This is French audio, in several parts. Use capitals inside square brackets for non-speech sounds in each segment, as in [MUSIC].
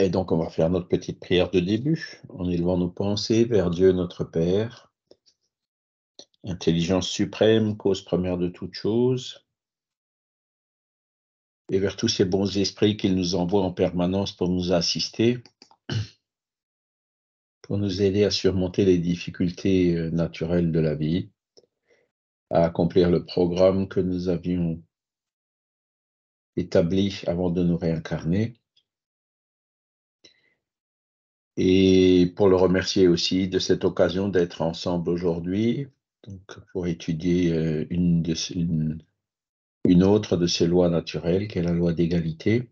Et donc, on va faire notre petite prière de début en élevant nos pensées vers Dieu notre Père. Intelligence suprême, cause première de toutes choses, et vers tous ces bons esprits qu'il nous envoie en permanence pour nous assister, pour nous aider à surmonter les difficultés euh, naturelles de la vie, à accomplir le programme que nous avions établi avant de nous réincarner et pour le remercier aussi de cette occasion d'être ensemble aujourd'hui donc pour étudier euh, une, une, une, autre de ces lois naturelles, qui est la loi d'égalité,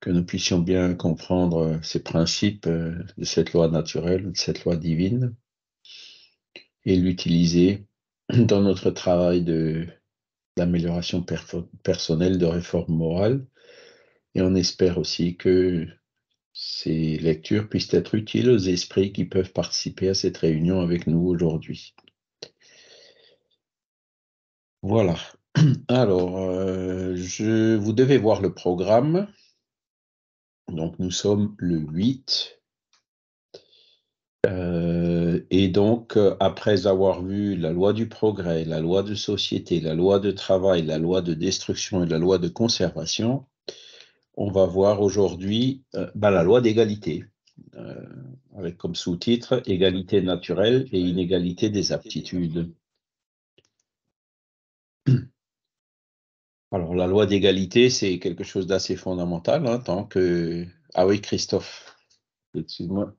que nous puissions bien comprendre ces euh, principes euh, de cette loi naturelle, de cette loi divine, et l'utiliser [CLEARS THROAT] dans notre travail d'amélioration personnelle, de réforme morale. Et on espère aussi que ces lectures puissent être utiles aux esprits qui peuvent participer à cette réunion avec nous aujourd'hui. Voilà. [CLEARS THROAT] Alors, euh, je, vous devez voir le programme. Donc, nous sommes le 8. Euh, et donc, euh, après avoir vu la loi du progrès, la loi de société, la loi de travail, la loi de destruction et la loi de conservation, on va voir aujourd'hui euh, ben, la loi d'égalité, euh, avec comme sous-titre Égalité naturelle et inégalité des aptitudes. [CLEARS THROAT] Alors la loi d'égalité, c'est quelque chose d'assez fondamental, hein, tant que... Ah oui, Christophe, excuse-moi.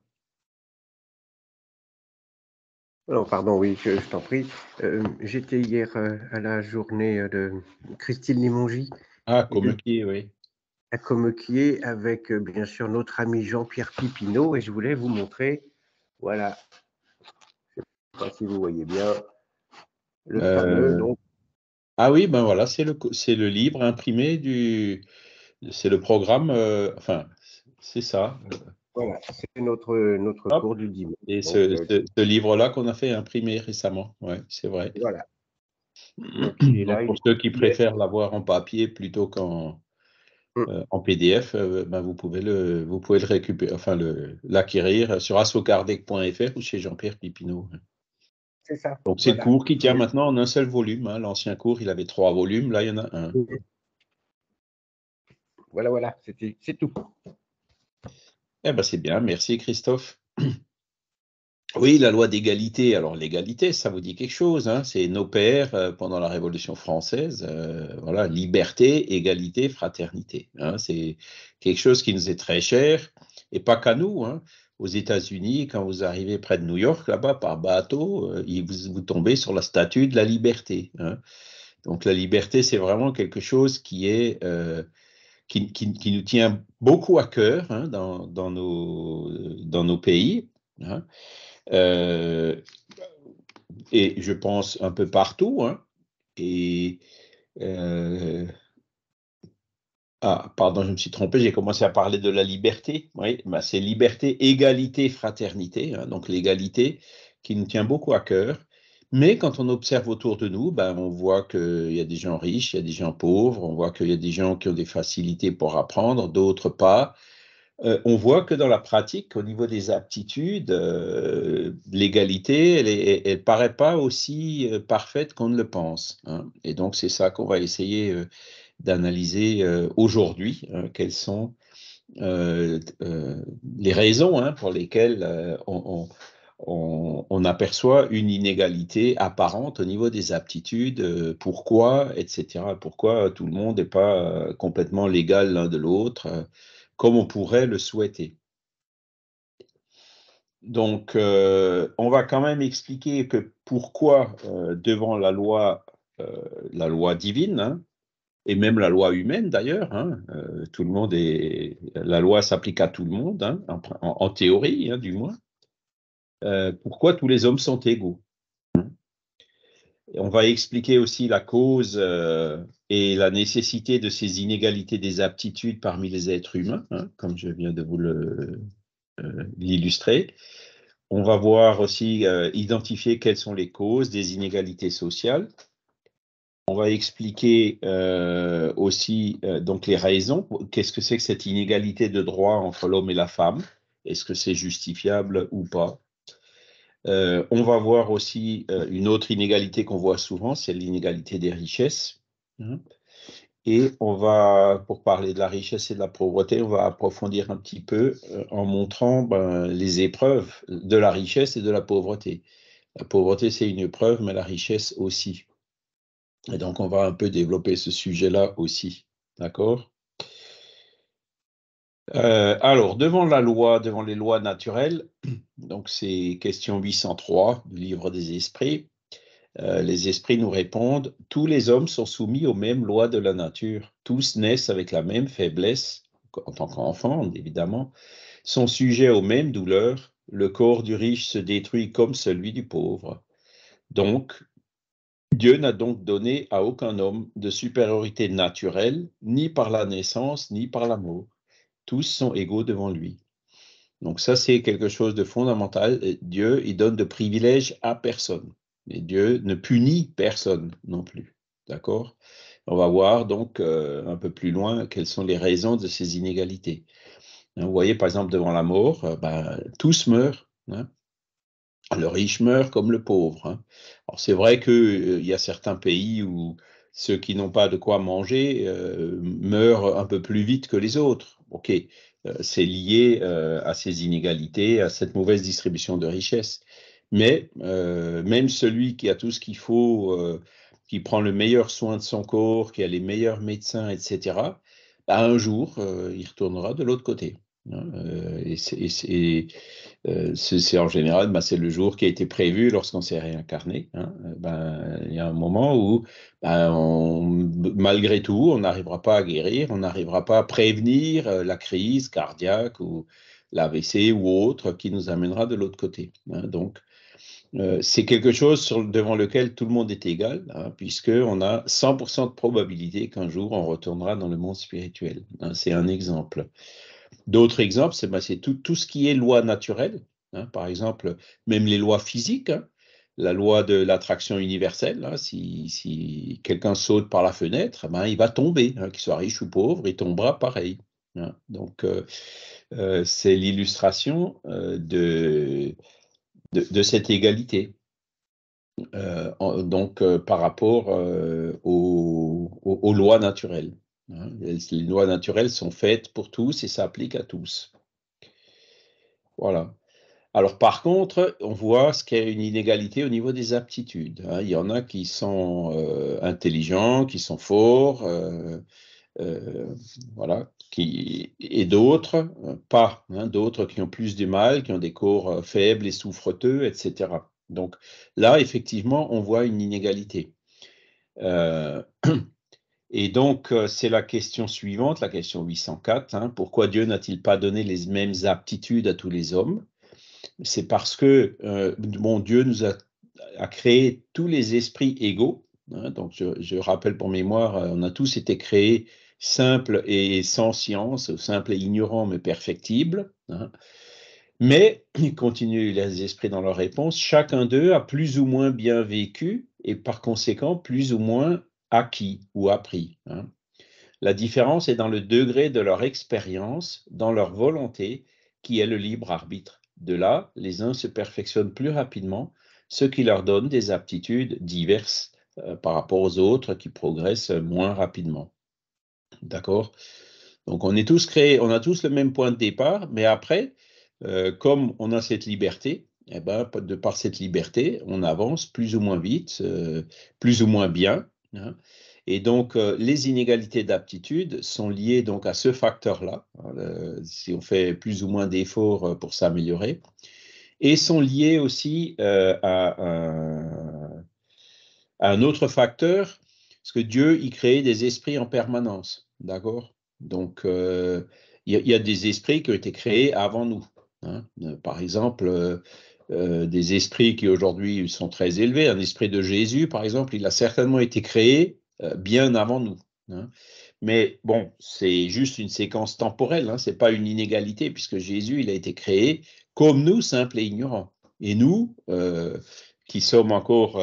Non, oh, pardon, oui, je, t'en prie. Euh, j'étais hier à la journée de Christine Limongi. Ah, comme qui, oui à est avec euh, bien sûr notre ami Jean-Pierre Pipineau et je voulais vous montrer, voilà, je ne sais pas si vous voyez bien, le euh, fameux. Ah oui, ben voilà, c'est le, c'est le livre imprimé du. C'est le programme, euh, enfin, c'est ça. Voilà, c'est notre, notre cours du dimanche. Et ce, livre-là qu'on a fait imprimer récemment, oui, c'est vrai. Voilà. [CLEARS THROAT] pour ceux qui préfèrent l'avoir en papier plutôt qu'en Mm. Euh, en PDF, euh, ben, vous pouvez le, le récupérer, enfin l'acquérir euh, sur assocardec.fr ou chez Jean-Pierre Pipineau. C'est ça. Donc c'est le cours qui tient maintenant en un seul volume. Hein. L'ancien cours, il avait trois volumes, là il y en a un. Voilà, voilà, c'est tout. Eh bien c'est bien, merci Christophe. Oui, la loi d'égalité. Alors l'égalité, ça vous dit quelque chose. Hein c'est nos pères euh, pendant la Révolution française. Euh, voilà, liberté, égalité, fraternité. Hein c'est quelque chose qui nous est très cher, et pas qu'à nous. Hein. aux États-Unis, quand vous arrivez près de New York, là-bas, par bateau, euh, vous, tombez sur la statue de la liberté. Donc la liberté, c'est vraiment quelque chose qui est qui, nous tient beaucoup à cœur dans, nos, dans nos pays. Euh, et je pense un peu partout. Hein. et euh, ah, pardon, je me suis trompé, j'ai commencé à parler de la liberté. Oui, bah, c'est liberté, égalité, fraternité. Hein, donc l'égalité qui nous tient beaucoup à cœur. Mais quand on observe autour de nous, ben, on voit qu'il y a des gens riches, il y a des gens pauvres, on voit qu'il y a des gens qui ont des facilités pour apprendre, d'autres pas. Euh, on voit que dans la pratique, au niveau des aptitudes, euh, l'égalité, elle ne paraît pas aussi euh, parfaite qu'on ne le pense. Hein. Et donc, c'est ça qu'on va essayer d'analyser aujourd'hui, hein, quelles sont les raisons hein, pour lesquelles on, on, aperçoit une inégalité apparente au niveau des aptitudes, pourquoi, etc. Pourquoi tout le monde n'est pas complètement légal l'un de l'autre comme on pourrait le souhaiter. Donc, euh, on va quand même expliquer que pourquoi euh, devant la loi, euh, la loi divine, hein, et même la loi humaine d'ailleurs, hein, tout le monde est, la loi s'applique à tout le monde, hein, en, théorie du moins. pourquoi tous les hommes sont égaux On va expliquer aussi la cause et la nécessité de ces inégalités des aptitudes parmi les êtres humains, hein, comme je viens de vous euh, l'illustrer. On va voir aussi euh, identifier quelles sont les causes des inégalités sociales. On va expliquer euh, aussi donc les raisons. Qu'est-ce que c'est que cette inégalité de droit entre l'homme et la femme Est-ce que c'est justifiable ou pas On va voir aussi une autre inégalité qu'on voit souvent, c'est l'inégalité des richesses. Mhm. Et on va, pour parler de la richesse et de la pauvreté, on va approfondir un petit peu euh, en montrant ben, les épreuves de la richesse et de la pauvreté. La pauvreté, c'est une épreuve, mais la richesse aussi. Et donc, on va un peu développer ce sujet-là aussi. D'accord euh, alors, devant la loi, devant les lois naturelles, [CLEARS THROAT] donc c'est question 803 du livre des esprits, euh, les esprits nous répondent, tous les hommes sont soumis aux mêmes lois de la nature, tous naissent avec la même faiblesse, en tant qu'enfants évidemment, sont sujets aux mêmes douleurs, le corps du riche se détruit comme celui du pauvre. Donc, Dieu n'a donc donné à aucun homme de supériorité naturelle, ni par la naissance, ni par l'amour. Tous sont égaux devant lui. Donc ça, c'est quelque chose de fondamental. Dieu, il donne de privilèges à personne. Mais Dieu ne punit personne non plus. D'accord On va voir donc euh, un peu plus loin quelles sont les raisons de ces inégalités. Hein, vous voyez par exemple devant la mort, euh, ben, tous meurent. Hein. le riche meurt comme le pauvre. Hein. Alors c'est vrai qu'il euh, y a certains pays où ceux qui n'ont pas de quoi manger meurent un peu plus vite que les autres. Ok, c'est lié à ces inégalités, à cette mauvaise distribution de richesses. Mais euh, même celui qui a tout ce qu'il faut, euh, qui prend le meilleur soin de son corps, qui a les meilleurs médecins, etc., bah, un jour, euh, il retournera de l'autre côté. Hein, et c'est en général, bah, c'est le jour qui a été prévu lorsqu'on s'est réincarné. Hein, bah, il y a un moment où, bah, malgré tout, on n'arrivera pas à guérir, on n'arrivera pas à prévenir la crise cardiaque ou l'AVC ou autre qui nous amènera de l'autre côté. Hein. Donc, euh, c'est quelque chose devant lequel tout le monde est égal, hein, puisqu'on a 100% de probabilité qu'un jour on retournera dans le monde spirituel. Hein. c'est un exemple. D'autres exemples, bah, c'est tout, tout, ce qui est loi naturelle, hein. par exemple, même les lois physiques, la loi de l'attraction universelle, si, quelqu'un saute par la fenêtre, ben, il va tomber, qu'il soit riche ou pauvre, il tombera pareil. Donc, euh, euh, c'est l'illustration de de, cette égalité. Euh, donc euh, par rapport euh, aux, lois naturelles. Hein, les, lois naturelles sont faites pour tous et ça applique à tous. Voilà. Alors par contre, on voit ce qu'est une inégalité au niveau des aptitudes. Hein, il y en a qui sont intelligents, qui sont forts, euh, voilà, qui, et d'autres, euh, pas, hein, d'autres qui ont plus de mal, qui ont des corps euh, faibles et souffreteux, etc. Donc là, effectivement, on voit une inégalité. [CLEARS THROAT] et donc, c'est la question suivante, la question 804, hein. pourquoi Dieu n'a-t-il pas donné les mêmes aptitudes à tous les hommes C'est parce que mon Dieu nous a, créé tous les esprits égaux, hein. donc, je, rappelle pour mémoire, on a tous été créés simple et sans science, simple et ignorant mais perfectible. Hein. Mais, continuent les esprits dans leur réponse, chacun d'eux a plus ou moins bien vécu et par conséquent plus ou moins acquis ou appris. Hein. La différence est dans le degré de leur expérience, dans leur volonté, qui est le libre arbitre. De là, les uns se perfectionnent plus rapidement, ce qui leur donne des aptitudes diverses euh, par rapport aux autres qui progressent euh, moins rapidement. D'accord Donc on est tous créés, on a tous le même point de départ, mais après, euh, comme on a cette liberté, eh ben, de par cette liberté, on avance plus ou moins vite, euh, plus ou moins bien. Hein. Et donc, euh, les inégalités d'aptitude sont liées donc à ce facteur-là, hein, si on fait plus ou moins d'efforts pour s'améliorer, et sont liées aussi à, un autre facteur, parce que Dieu, y crée des esprits en permanence. D'accord Donc, euh, il y, a des esprits qui ont été créés avant nous. Hein. Euh, par exemple, euh, des esprits qui aujourd'hui sont très élevés. Un esprit de Jésus, par exemple, il a certainement été créé bien avant nous. Hein. Mais bon, c'est juste une séquence temporelle, hein, ce n'est pas une inégalité, puisque Jésus, il a été créé comme nous, simples et ignorants. Et nous, qui sommes encore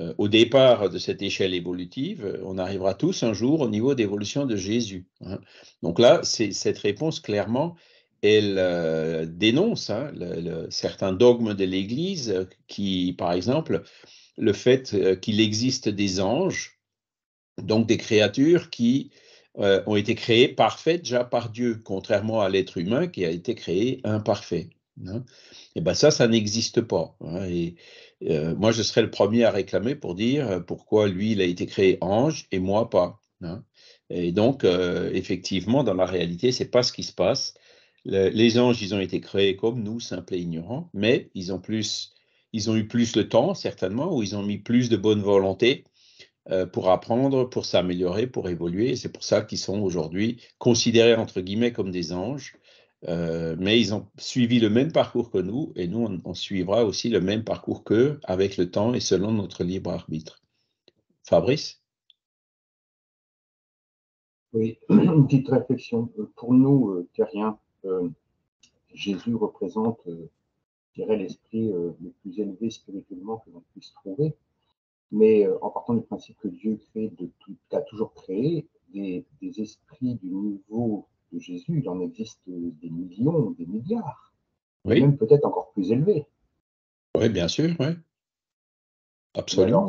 euh, au départ de cette échelle évolutive, euh, on arrivera tous un jour au niveau d'évolution de Jésus. Hein. Donc là, cette réponse, clairement, elle euh, dénonce hein, certains dogmes de l'Église qui, par exemple, le fait qu'il existe des anges, donc des créatures qui ont été créées parfaites déjà par Dieu, contrairement à l'être humain qui a été créé imparfait. Et hein. eh bien ça, ça n'existe pas. Et euh, moi, je serais le premier à réclamer pour dire euh, pourquoi lui, il a été créé ange et moi pas. Hein. Et donc, euh, effectivement, dans la réalité, c'est pas ce qui se passe. les anges, ils ont été créés comme nous, simples et ignorants, mais ils ont plus, ils ont eu plus le temps, certainement, ou ils ont mis plus de bonne volonté pour apprendre, pour s'améliorer, pour évoluer. Et c'est pour ça qu'ils sont aujourd'hui considérés entre guillemets comme des anges, euh, mais ils ont suivi le même parcours que nous et nous, on, suivra aussi le même parcours qu'eux avec le temps et selon notre libre arbitre. Fabrice Oui, [CLEARS THROAT] une petite réflexion. Euh, pour nous, euh, terriens, Jésus représente, je dirais, l'esprit le plus élevé spirituellement que l'on puisse trouver. Mais en partant du principe que Dieu crée de a toujours créé des, des esprits du niveau Jésus, il en existe des millions, des milliards, même peut-être encore plus élevés. Oui, bien sûr, oui. Absolument.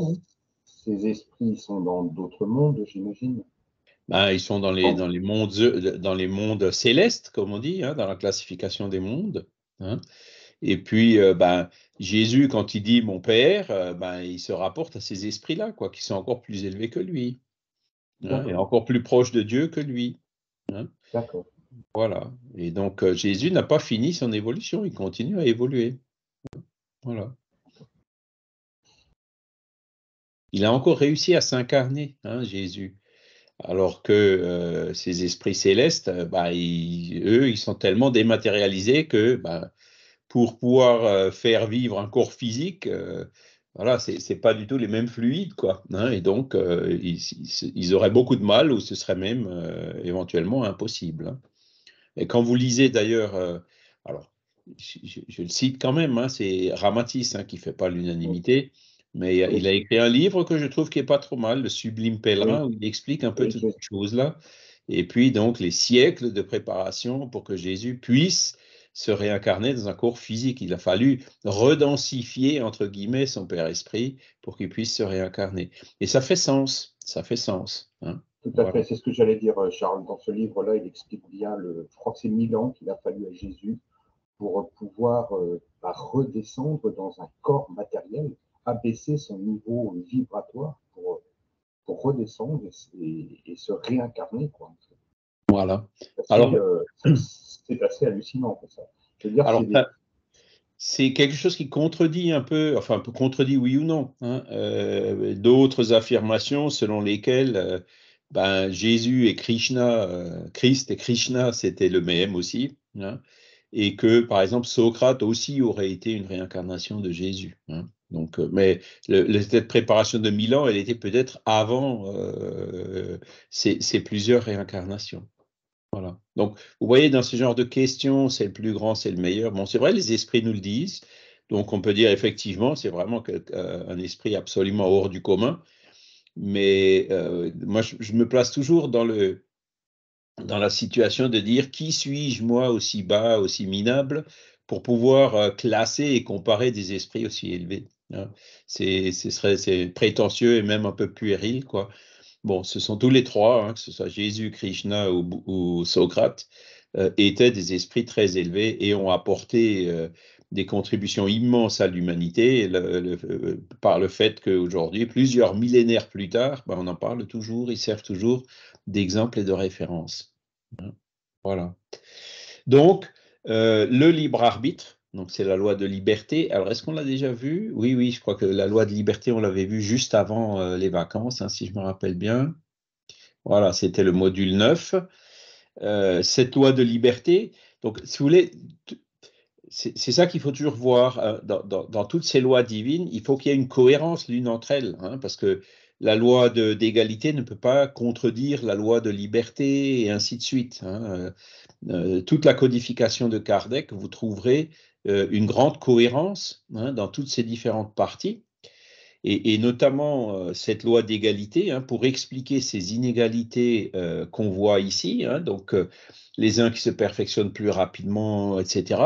ces esprits sont dans d'autres mondes, j'imagine. Ben, ils sont dans les, dans, les mondes, dans les mondes célestes, comme on dit, hein, dans la classification des mondes. Hein. Et puis, euh, ben, Jésus, quand il dit mon Père, euh, ben, il se rapporte à ces esprits-là, quoi, qui sont encore plus élevés que lui, hein, et encore plus proches de Dieu que lui. Hein. D'accord. Voilà. Et donc euh, Jésus n'a pas fini son évolution, il continue à évoluer. Voilà. Il a encore réussi à s'incarner, hein, Jésus. Alors que euh, ces esprits célestes, euh, bah, eux, ils sont tellement dématérialisés que bah, pour pouvoir faire vivre un corps physique, voilà, c'est pas du tout les mêmes fluides, quoi. Hein, et donc, euh, ils, ils, auraient beaucoup de mal ou ce serait même euh, éventuellement impossible. Hein. Et quand vous lisez d'ailleurs, euh, alors, je, le cite quand même, hein, c'est Ramatis qui fait pas l'unanimité, mais il a écrit un livre que je trouve qui est pas trop mal, Le Sublime Pèlerin, où il explique un peu toutes ces choses-là. Et puis, donc, les siècles de préparation pour que Jésus puisse se réincarner dans un corps physique. Il a fallu redensifier, entre guillemets, son Père-Esprit pour qu'il puisse se réincarner. Et ça fait sens, ça fait sens. Hein. Tout à fait, c'est ce que j'allais dire, euh, Charles. Dans ce livre-là, il explique bien, le, je mille ans qu'il a fallu à Jésus pour euh, pouvoir euh, bah, redescendre dans un corps matériel, abaisser son niveau vibratoire pour, redescendre et, se réincarner. Voilà. Alors, [CLEARS THROAT] c'est assez hallucinant. c'est quelque chose qui contredit un peu, enfin, un peu contredit oui ou non, hein, euh, d'autres affirmations selon lesquelles euh, ben, Jésus et Krishna, euh, Christ et Krishna, c'était le même aussi, hein, et que, par exemple, Socrate aussi aurait été une réincarnation de Jésus. Hein. donc, mais le, cette préparation de Milan, elle était peut-être avant ces plusieurs réincarnations. Voilà. Donc, vous voyez, dans ce genre de questions, c'est le plus grand, c'est le meilleur. Bon, c'est vrai, les esprits nous le disent. Donc, on peut dire effectivement, c'est vraiment euh, un esprit absolument hors du commun. Mais euh, moi, je, me place toujours dans, le, dans la situation de dire qui suis-je, moi, aussi bas, aussi minable, pour pouvoir euh, classer et comparer des esprits aussi élevés. Hein? C'est, prétentieux et même un peu puéril, quoi bon, ce sont tous les trois, hein, que ce soit Jésus, Krishna ou, Socrate, euh, étaient des esprits très élevés et ont apporté euh, des contributions immenses à l'humanité euh, par le fait qu'aujourd'hui, plusieurs millénaires plus tard, ben, on en parle toujours, ils servent toujours d'exemple et de référence. Hein, voilà. Donc, le libre arbitre, donc c'est la loi de liberté. Alors est-ce qu'on l'a déjà vu Oui, oui, je crois que la loi de liberté, on l'avait vue juste avant euh, les vacances, hein, si je me rappelle bien. Voilà, c'était le module 9. Euh, cette loi de liberté, donc si vous voulez, c'est ça qu'il faut toujours voir euh, dans, toutes ces lois divines. Il faut qu'il y ait une cohérence l'une entre elles, hein, parce que la loi d'égalité ne peut pas contredire la loi de liberté et ainsi de suite. Hein, euh, toute la codification de Kardec, vous trouverez euh, une grande cohérence hein, dans toutes ces différentes parties, et, notamment euh, cette loi d'égalité hein, pour expliquer ces inégalités qu'on voit ici, hein, donc les uns qui se perfectionnent plus rapidement, etc.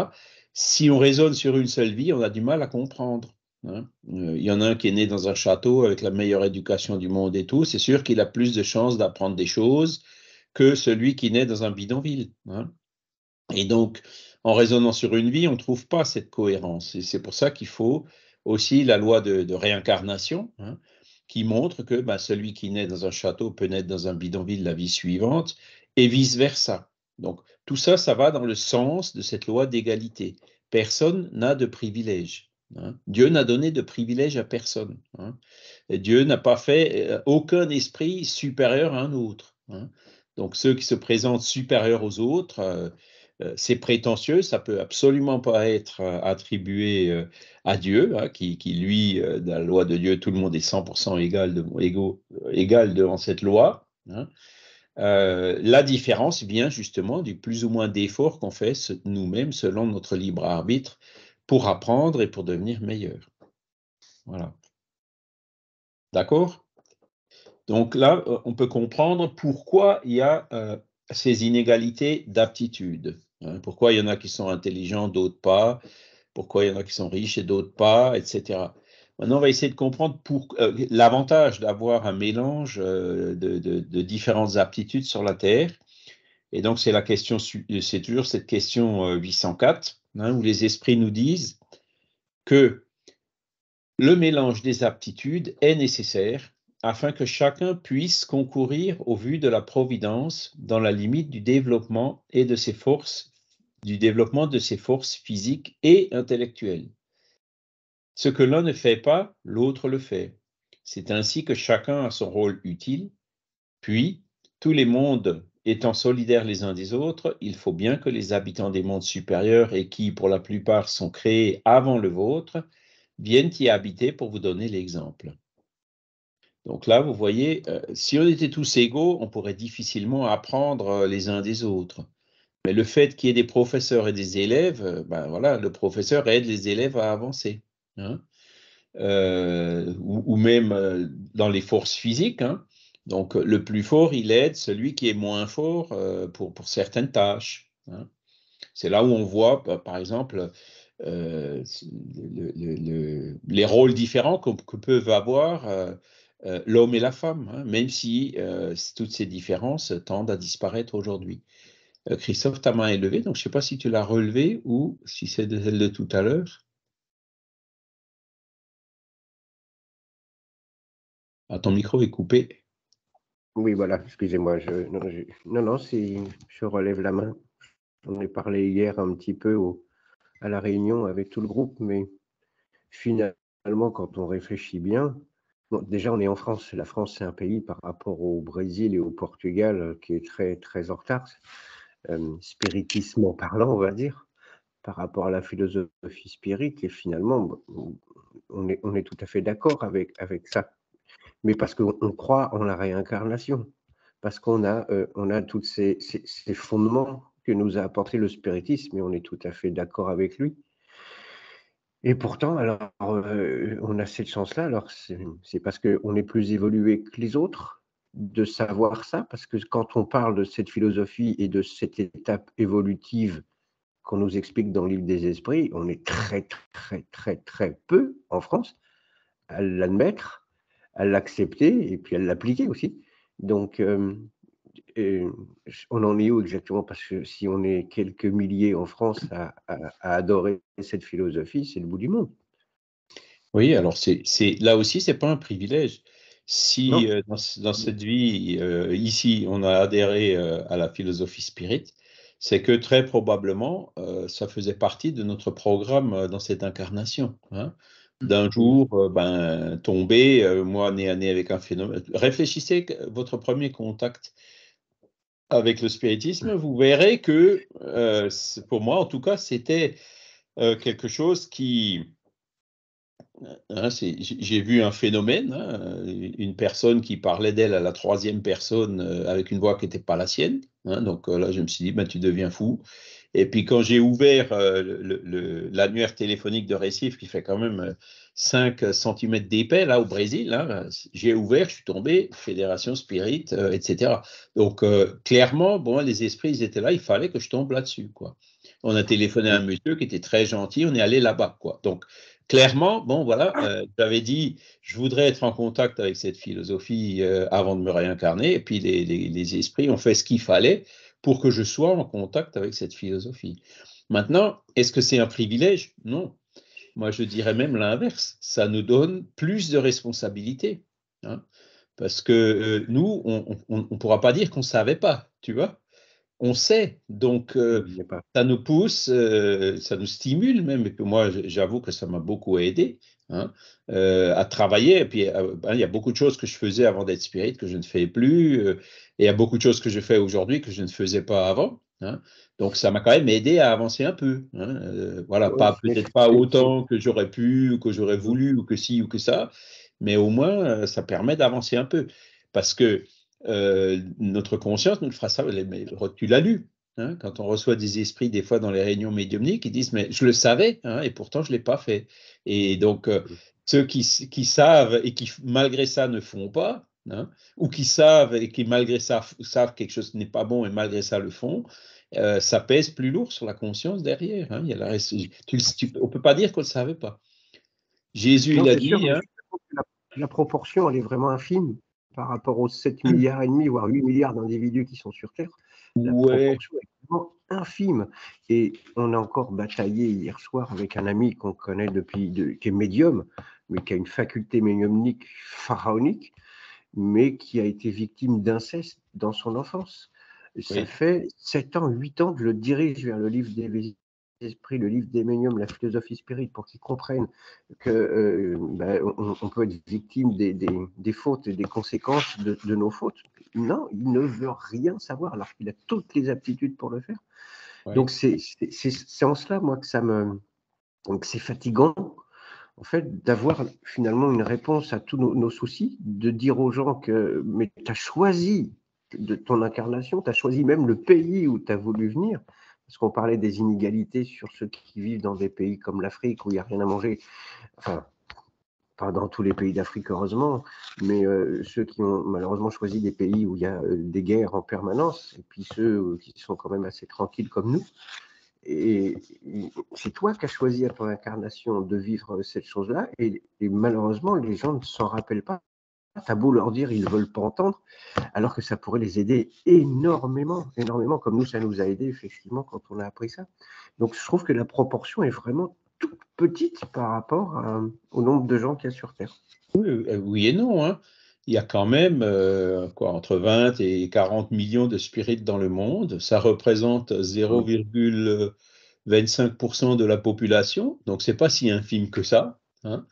Si on raisonne sur une seule vie, on a du mal à comprendre. Il y en a un qui est né dans un château avec la meilleure éducation du monde et tout, c'est sûr qu'il a plus de chances d'apprendre des choses, que celui qui naît dans un bidonville. Hein. Et donc, en raisonnant sur une vie, on ne trouve pas cette cohérence. Et c'est pour ça qu'il faut aussi la loi de, réincarnation, hein, qui montre que bah, celui qui naît dans un château peut naître dans un bidonville la vie suivante, et vice-versa. Donc, tout ça, ça va dans le sens de cette loi d'égalité. Personne n'a de privilège. Hein. Dieu n'a donné de privilège à personne. Dieu n'a pas fait euh, aucun esprit supérieur à un autre. Donc ceux qui se présentent supérieurs aux autres, euh, euh, c'est prétentieux, ça peut absolument pas être euh, attribué à Dieu, hein, qui, lui, dans la loi de Dieu, tout le monde est 100% égal, égal devant cette loi. Hein. la différence vient justement du plus ou moins d'efforts qu'on fait nous-mêmes selon notre libre arbitre pour apprendre et pour devenir meilleur. Voilà. D'accord donc là, euh, on peut comprendre pourquoi il y a euh, ces inégalités d'aptitude. Hein. pourquoi il y en a qui sont intelligents, d'autres pas. Pourquoi il y en a qui sont riches et d'autres pas, etc. Maintenant, on va essayer de comprendre euh, l'avantage d'avoir un mélange de, différentes aptitudes sur la Terre. Et donc, c'est la question, c'est toujours cette question 804, hein, où les esprits nous disent que le mélange des aptitudes est nécessaire afin que chacun puisse concourir au vu de la providence dans la limite du développement et de ses forces du développement de ses forces physiques et intellectuelles. Ce que l'un ne fait pas, l'autre le fait. C'est ainsi que chacun a son rôle utile. Puis, tous les mondes étant solidaires les uns des autres, il faut bien que les habitants des mondes supérieurs, et qui pour la plupart sont créés avant le vôtre, viennent y habiter pour vous donner l'exemple. Donc là, vous voyez, euh, si on était tous égaux, on pourrait difficilement apprendre euh, les uns des autres. Mais le fait qu'il y ait des professeurs et des élèves, euh, ben voilà, le professeur aide les élèves à avancer. Hein. ou, même dans les forces physiques. Hein. Donc le plus fort, il aide celui qui est moins fort pour, certaines tâches. Hein. C'est là où on voit, bah, par exemple, les rôles différents que peuvent avoir euh, l'homme et la femme, hein, même si euh, toutes ces différences tendent à disparaître aujourd'hui. Euh, Christophe, ta main est levée, donc je ne sais pas si tu l'as relevée ou si c'est celle de tout à l'heure. Ah, ton micro est coupé. Oui, voilà, excusez-moi. non, non, si je relève la main. on a parlé hier un petit peu à la réunion avec tout le groupe, mais finalement, quand on réfléchit bien, déjà, on est en France. La France, c'est un pays par rapport au Brésil et au Portugal euh, qui est très, très en retard, euh, spiritisme spiritisme parlant, on va dire, par rapport à la philosophie spirite. Et finalement, on est, on est tout à fait d'accord avec, avec ça. Mais parce qu'on croit en la réincarnation, parce qu'on a, euh, on a tous ces, ces, fondements que nous a apporté le spiritisme et on est tout à fait d'accord avec lui. Et pourtant, alors, euh, on a cette chance-là. Alors, c'est parce qu'on est plus évolué que les autres de savoir ça, parce que quand on parle de cette philosophie et de cette étape évolutive qu'on nous explique dans le livre des esprits, on est très, très, très, très peu en France à l'admettre, à l'accepter et puis à l'appliquer aussi. Donc, euh, euh, on en est où exactement Parce que si on est quelques milliers en France à, adorer cette philosophie, c'est le bout du monde. Oui, alors c'est, là aussi, ce n'est pas un privilège. Si euh, dans, cette vie, euh, ici, on a adhéré à la philosophie spirit, c'est que très probablement, ça faisait partie de notre programme dans cette incarnation. Hein. d'un mm. jour ben, tomber, mois moi, année à avec un phénomène. Réfléchissez votre premier contact avec le spiritisme, vous verrez que, euh, pour moi en tout cas, c'était euh, quelque chose qui... Euh, hein, j'ai vu un phénomène, hein, une personne qui parlait d'elle à la troisième personne avec une voix qui n'était pas la sienne. Hein, donc là, je me suis dit, ben, tu deviens fou. Et puis quand j'ai ouvert euh, l'annuaire téléphonique de Recife, qui fait quand même 5 euh, cm d'épais, là au Brésil, hein, ben, j'ai ouvert, je suis tombé, Fédération Spirit, euh, etc. Donc clairement, bon, les esprits, ils étaient là, il fallait que je tombe là-dessus. quoi. On a téléphoné à un monsieur qui était très gentil, on est allé là-bas. quoi. Donc clairement, bon, voilà, j'avais dit, je voudrais être en contact avec cette philosophie avant de me réincarner. Et puis les, les esprits ont fait ce qu'il fallait pour que je sois en contact avec cette philosophie. Maintenant, est-ce que c'est un privilège Non. Moi, je dirais même l'inverse. Ça nous donne plus de responsabilités. Hein. parce que euh, nous, on ne pourra pas dire qu'on ne savait pas, tu vois on sait. Donc, euh, ça nous pousse, euh, ça nous stimule même. Et puis moi, j'avoue que ça m'a beaucoup aidé Hein, euh, à travailler. Et puis, euh, ben, il y a beaucoup de choses que je faisais avant d'être spirit que je ne fais plus. Euh, et il y a beaucoup de choses que je fais aujourd'hui que je ne faisais pas avant. Hein. Donc, ça m'a quand même aidé à avancer un peu. Hein, voilà, peut-être pas autant que j'aurais pu, ou que j'aurais voulu, ou que si ou que ça. Mais au moins, ça permet d'avancer un peu. Parce que notre conscience nous fera ça. Mais tu l'as lu. Hein, quand on reçoit des esprits, des fois dans les réunions médiumniques, ils disent Mais je le savais, hein, et pourtant je ne l'ai pas fait. Et donc, euh, mm. ceux qui, savent et qui, malgré ça, ne font pas, hein, ou qui savent et qui, malgré ça, savent quelque chose n'est pas bon et malgré ça le font, euh, ça pèse plus lourd sur la conscience derrière. on ne peut pas dire qu'on ne le savait pas. Jésus, il a dit. la, la proportion, elle est vraiment infime par rapport aux 7 hum. milliards et demi, voire 8 milliards d'individus qui sont sur Terre la infime. Et on a encore bataillé hier soir avec un ami qu'on connaît depuis, qui est médium, mais qui a une faculté médiumnique pharaonique, mais qui a été victime d'inceste dans son enfance. Ça fait 7 ans, 8 ans que je le dirige vers le livre des esprits, le livre des médiums, la philosophie spirit, pour qu'ils comprennent qu'on euh, ben, peut être victime des, fautes et des conséquences de nos fautes non, il ne veut rien savoir alors qu'il a toutes les aptitudes pour le faire. Donc c'est en cela, moi, que ça me... Donc c'est fatigant, en fait, d'avoir finalement une réponse à tous nos, soucis, de dire aux gens que, mais tu as choisi de ton incarnation, tu as choisi même le pays où tu as voulu venir, parce qu'on parlait des inégalités sur ceux qui vivent dans des pays comme l'Afrique où il n'y a rien à manger. Enfin, pas dans tous les pays d'Afrique, heureusement, mais euh, ceux qui ont malheureusement choisi des pays où il y a euh, des guerres en permanence, et puis ceux euh, qui sont quand même assez tranquilles comme nous. Et, c'est toi qui as choisi à ton incarnation de vivre cette chose-là, et, malheureusement, les gens ne s'en rappellent pas. T'as beau leur dire, ils ne veulent pas entendre, alors que ça pourrait les aider énormément, énormément, comme nous, ça nous a aidé effectivement quand on a appris ça. Donc je trouve que la proportion est vraiment toute petite par rapport euh, au nombre de gens qu'il y a sur Terre. Oui, euh, et non. Hein. Il y a quand même euh, entre 20 et 40 millions de spirites dans le monde. Ça représente 0,25% de la population. Donc, c'est pas si infime que ça. Hein.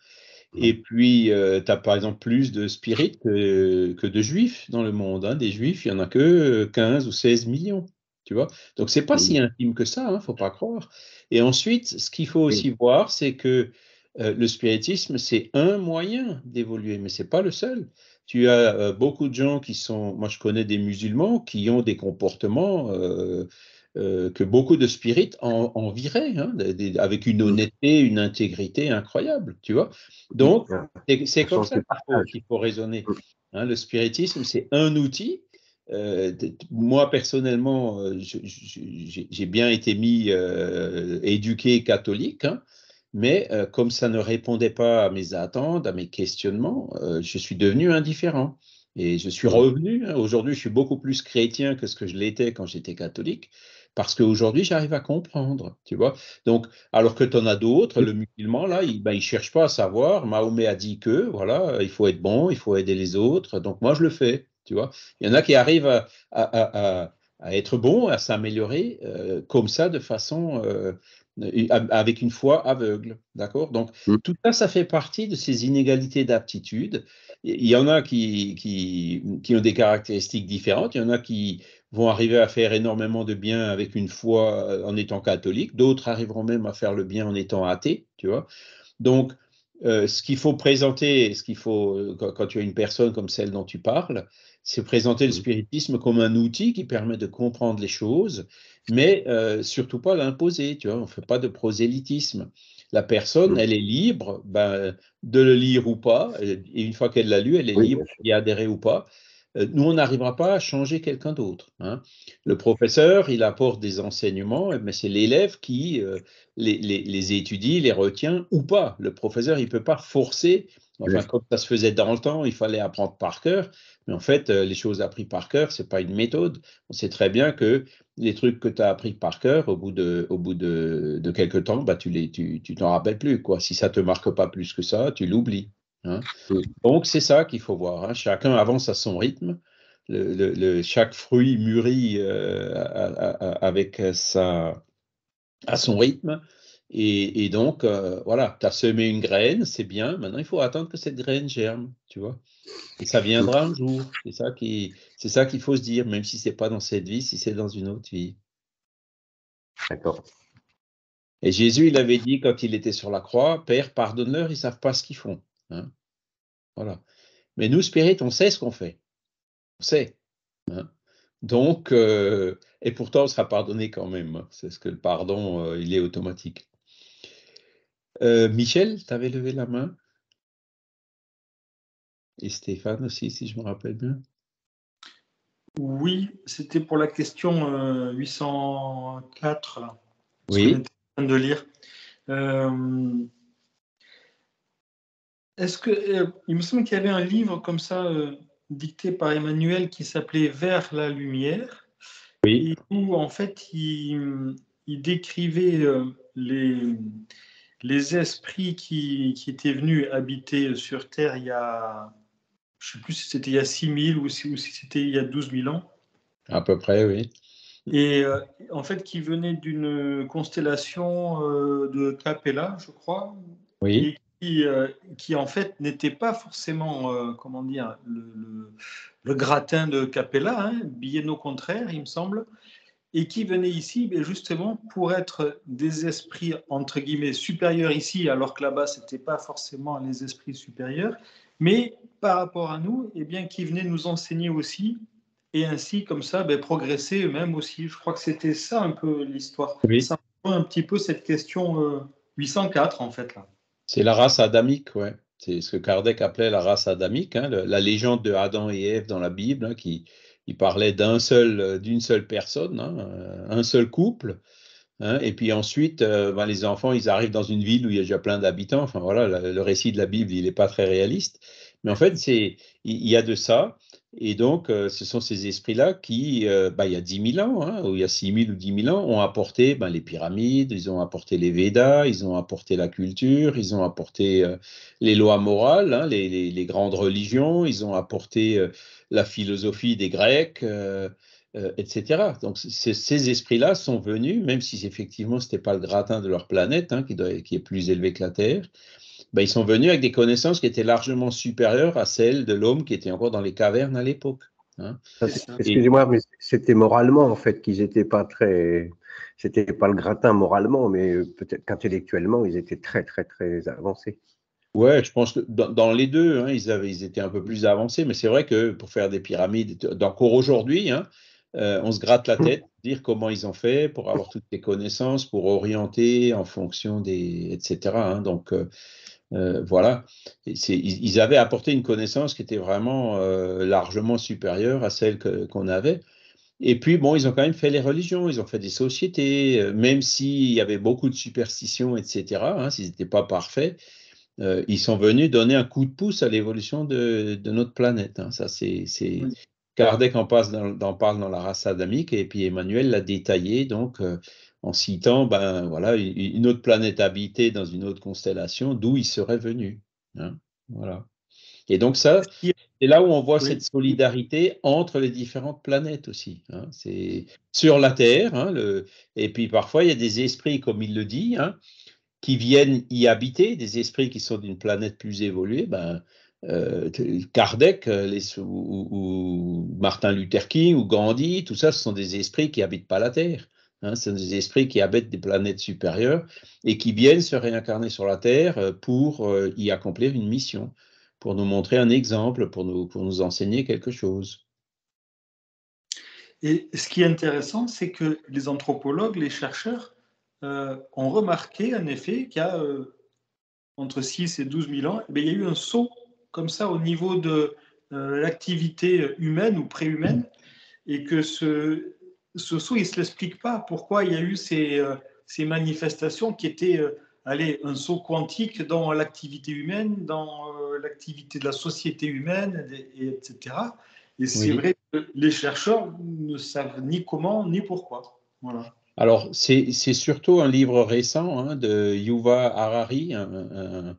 Et puis, tu as par exemple plus de spirites que, de juifs dans le monde. Hein. Des juifs, il y en a que 15 ou 16 millions. Tu vois Donc, c'est pas mmh. si intime que ça, hein, faut pas croire. Et ensuite, ce qu'il faut aussi voir, c'est que euh, le spiritisme, c'est un moyen d'évoluer, mais c'est pas le seul. Tu as euh, beaucoup de gens qui sont, moi je connais des musulmans qui ont des comportements euh, que beaucoup de spirites en, viraient hein, avec une mmh. honnêteté, une intégrité incroyable, tu vois. Donc, c'est comme ça qu'il faut, raisonner. Mmh. Hein. le spiritisme, c'est un outil, euh, moi, personnellement, euh, j'ai bien été mis euh, éduqué catholique. Hein, mais comme ça ne répondait pas à mes attentes, à mes questionnements, je suis devenu indifférent. Et je suis revenu, hein. aujourd'hui je suis beaucoup plus chrétien que ce que je l'étais quand j'étais catholique, parce qu'aujourd'hui j'arrive à comprendre, tu vois. Donc, alors que tu en as d'autres, le musulman, là, il ne ben, cherche pas à savoir, Mahomet a dit que, voilà, il faut être bon, il faut aider les autres, donc moi je le fais. Tu vois, il y en a qui arrivent à, être bons, à s'améliorer euh, comme ça de façon euh, avec une foi aveugle, d'accord Donc mmh. tout ça, ça fait partie de ces inégalités d'aptitude. Il y en a qui, qui, qui, ont des caractéristiques différentes. Il y en a qui vont arriver à faire énormément de bien avec une foi euh, en étant catholique. D'autres arriveront même à faire le bien en étant athée, tu vois Donc ce qu'il faut présenter, ce qu'il faut quand tu as une personne comme celle dont tu parles, c'est présenter le spiritisme comme un outil qui permet de comprendre les choses, mais euh, surtout pas l'imposer. Tu vois, on ne fait pas de prosélytisme. La personne, elle est libre ben, de le lire ou pas. Et une fois qu'elle l'a lu, elle est libre d'y adhérer ou pas. Euh, nous, on n'arrivera pas à changer quelqu'un d'autre. Hein. Le professeur, il apporte des enseignements, mais eh ben, c'est l'élève qui euh, les, étudie, les retient ou pas. Le professeur, il ne peut pas forcer. comme ça se faisait dans le temps, il fallait apprendre par cœur. Mais en fait, euh, les choses apprises par cœur, ce n'est pas une méthode. On sait très bien que les trucs que tu as appris par cœur, au bout de, au bout de, quelques temps, bah, tu t'en rappelles plus. Si ça ne te marque pas plus que ça, tu l'oublies. Hein. Donc, c'est ça qu'il faut voir. Hein. Chacun avance à son rythme. Le, chaque fruit mûrit euh, avec à son rythme. Et, donc, euh, voilà, tu as semé une graine, c'est bien. Maintenant, il faut attendre que cette graine germe, tu vois. Et ça viendra un jour. C'est ça qu'il faut se dire, même si c'est pas dans cette vie, si c'est dans une autre vie. D'accord. Et Jésus, il avait dit quand il était sur la croix, Père, pardonne-leur, ils savent pas ce qu'ils font. Hein. voilà. Mais nous, Spirit, on sait ce qu'on fait. On sait. Hein. donc, euh, et pourtant, on sera pardonné quand même. Hein. C'est ce que le pardon, euh, il est automatique. Euh, Michel, tu avais levé la main. Et Stéphane aussi, si je me rappelle bien. Oui, c'était pour la question 804. Euh, oui. de lire. Euh, est-ce que il me semble qu'il y avait un livre comme ça dicté par Emmanuel qui s'appelait Vers la lumière. Oui. où en fait il décrivait les les esprits qui, étaient venus habiter sur Terre il y a, je ne sais plus si c'était il y a 6000 ou si, ou si c'était il y a 12 000 ans. À peu près, oui. Et euh, en fait, qui venaient d'une constellation euh, de Capella, je crois. Oui. Euh, qui, en fait n'était pas forcément, comment dire, le, gratin de Capella, hein. bien au contraire, il me semble et qui venaient ici ben justement pour être des esprits entre guillemets supérieurs ici, alors que là-bas c'était pas forcément les esprits supérieurs, mais par rapport à nous, et eh bien qui venaient nous enseigner aussi et ainsi comme ça ben, progresser eux-mêmes aussi. Je crois que c'était ça un peu l'histoire. Oui. Ça un petit peu cette question 804 euh, en fait là. C'est la race adamique, ouais. C'est ce que Kardec appelait la race adamique, hein, la légende de Adam et Ève dans la Bible, hein, qui, il parlait d'un seul, euh, d'une seule personne, hein, euh, un seul couple. Hein, et puis ensuite, euh, ben les enfants, ils arrivent dans une ville où il y a déjà plein d'habitants. Enfin voilà, le, récit de la Bible, il n'est pas très réaliste. Mais en fait, c'est, il y a de ça. Et donc, euh, ce sont ces esprits-là qui, euh, bah, il y a 10 000 ans, hein, ou il y a 6 000 ou 10 000 ans, ont apporté ben, les pyramides, ils ont apporté les Védas, ils ont apporté la culture, ils ont apporté euh, les lois morales, hein, les, grandes religions, ils ont apporté la philosophie des Grecs. etc. Donc ces esprits-là sont venus, même si effectivement ce n'était pas le gratin de leur planète, hein, qui, est plus élevé que la Terre, ben, ils sont venus avec des connaissances qui étaient largement supérieures à celles de l'homme qui était encore dans les cavernes à l'époque. Hein. Excusez-moi, mais c'était moralement en fait qu'ils n'étaient pas très. C'était pas le gratin moralement, mais euh, peut-être qu'intellectuellement, ils étaient très, très, très avancés. Ouais, je pense que dans, les deux, hein, ils, avaient, ils étaient un peu plus avancés, mais c'est vrai que pour faire des pyramides, encore aujourd'hui, hein, euh, on se gratte la tête, dire comment ils ont fait pour avoir toutes les connaissances, pour orienter en fonction des, etc. donc, euh, euh, voilà, ils, avaient apporté une connaissance qui était vraiment euh, largement supérieure à celle qu'on avait. Et puis, bon, ils ont quand même fait les religions, ils ont fait des sociétés, euh, même s'il y avait beaucoup de superstitions, etc., hein, s'ils n'étaient pas parfaits, ils sont venus donner un coup de pouce à l'évolution de, notre planète. Hein. Ça, c'est. Kardec en, passe en, parle dans la race adamique, et puis Emmanuel l'a détaillé, donc en citant ben, voilà, une autre planète habitée dans une autre constellation, d'où il serait venu. Hein, voilà. Et donc ça, c'est là où on voit cette solidarité entre les différentes planètes aussi. Hein. C'est sur la Terre, hein, et puis parfois il y a des esprits, comme il le dit, qui viennent y habiter, des esprits qui sont d'une planète plus évoluée. Ben, euh, Kardec euh, ou, Martin Luther King ou Gandhi, tout ça, ce sont des esprits qui habitent pas la Terre. Hein, c'est des esprits qui habitent des planètes supérieures et qui viennent se réincarner sur la Terre euh, pour euh, y accomplir une mission, pour nous montrer un exemple, pour nous, pour nous enseigner quelque chose. Et ce qui est intéressant, c'est que les anthropologues, les chercheurs euh, ont remarqué en effet qu'il y a entre 6 et 12 000 ans, eh il y a eu un saut comme ça au niveau de l'activité humaine ou préhumaine, et que ce, Soso, il ne se l'explique pas pourquoi il y a eu ces, euh, ces manifestations qui étaient euh, allez, un saut quantique dans l'activité humaine, dans euh, l'activité de la société humaine, etc. Et c'est vrai que les chercheurs ne savent ni comment ni pourquoi. Voilà. Alors, c'est surtout un livre récent hein, de Yuva Harari, un,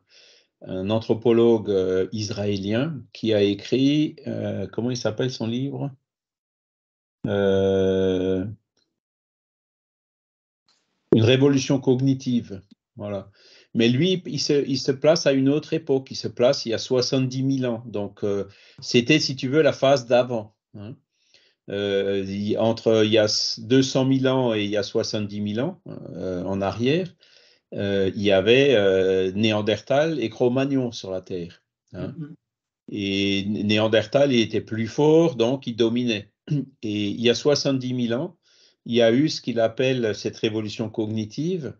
anthropologue israélien, qui a écrit, comment il s'appelle son livre euh, une révolution cognitive. Voilà. Mais lui, il se, place à une autre époque, il se place il y a 70 000 ans. Donc, euh, c'était, si tu veux, la phase d'avant. Hein. Euh, entre il y a 200 000 ans et il y a 70 000 ans en arrière, il y avait Néandertal et Cro-Magnon sur la Terre. Hein. Mm-hmm. Et Néandertal, il était plus fort, donc il dominait. Et il y a 70 000 ans, il y a eu ce qu'il appelle cette révolution cognitive,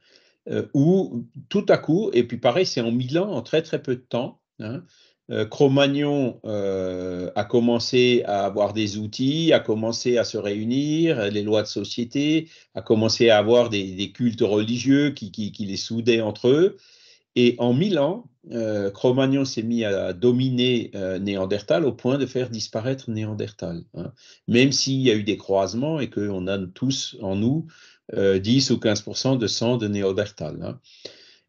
euh, où tout à coup, et puis pareil, c'est en 1000 ans, en très très peu de temps, hein, euh, Cro-Magnon euh, a commencé à avoir des outils, a commencé à se réunir, les lois de société, a commencé à avoir des, cultes religieux qui, les soudaient entre eux. Et en 1000 ans, euh, cro s'est mis à dominer euh, Néandertal au point de faire disparaître Néandertal. Hein. Même s'il y a eu des croisements et qu'on a tous en nous 10 euh, ou 15 de sang de Néandertal. Hein.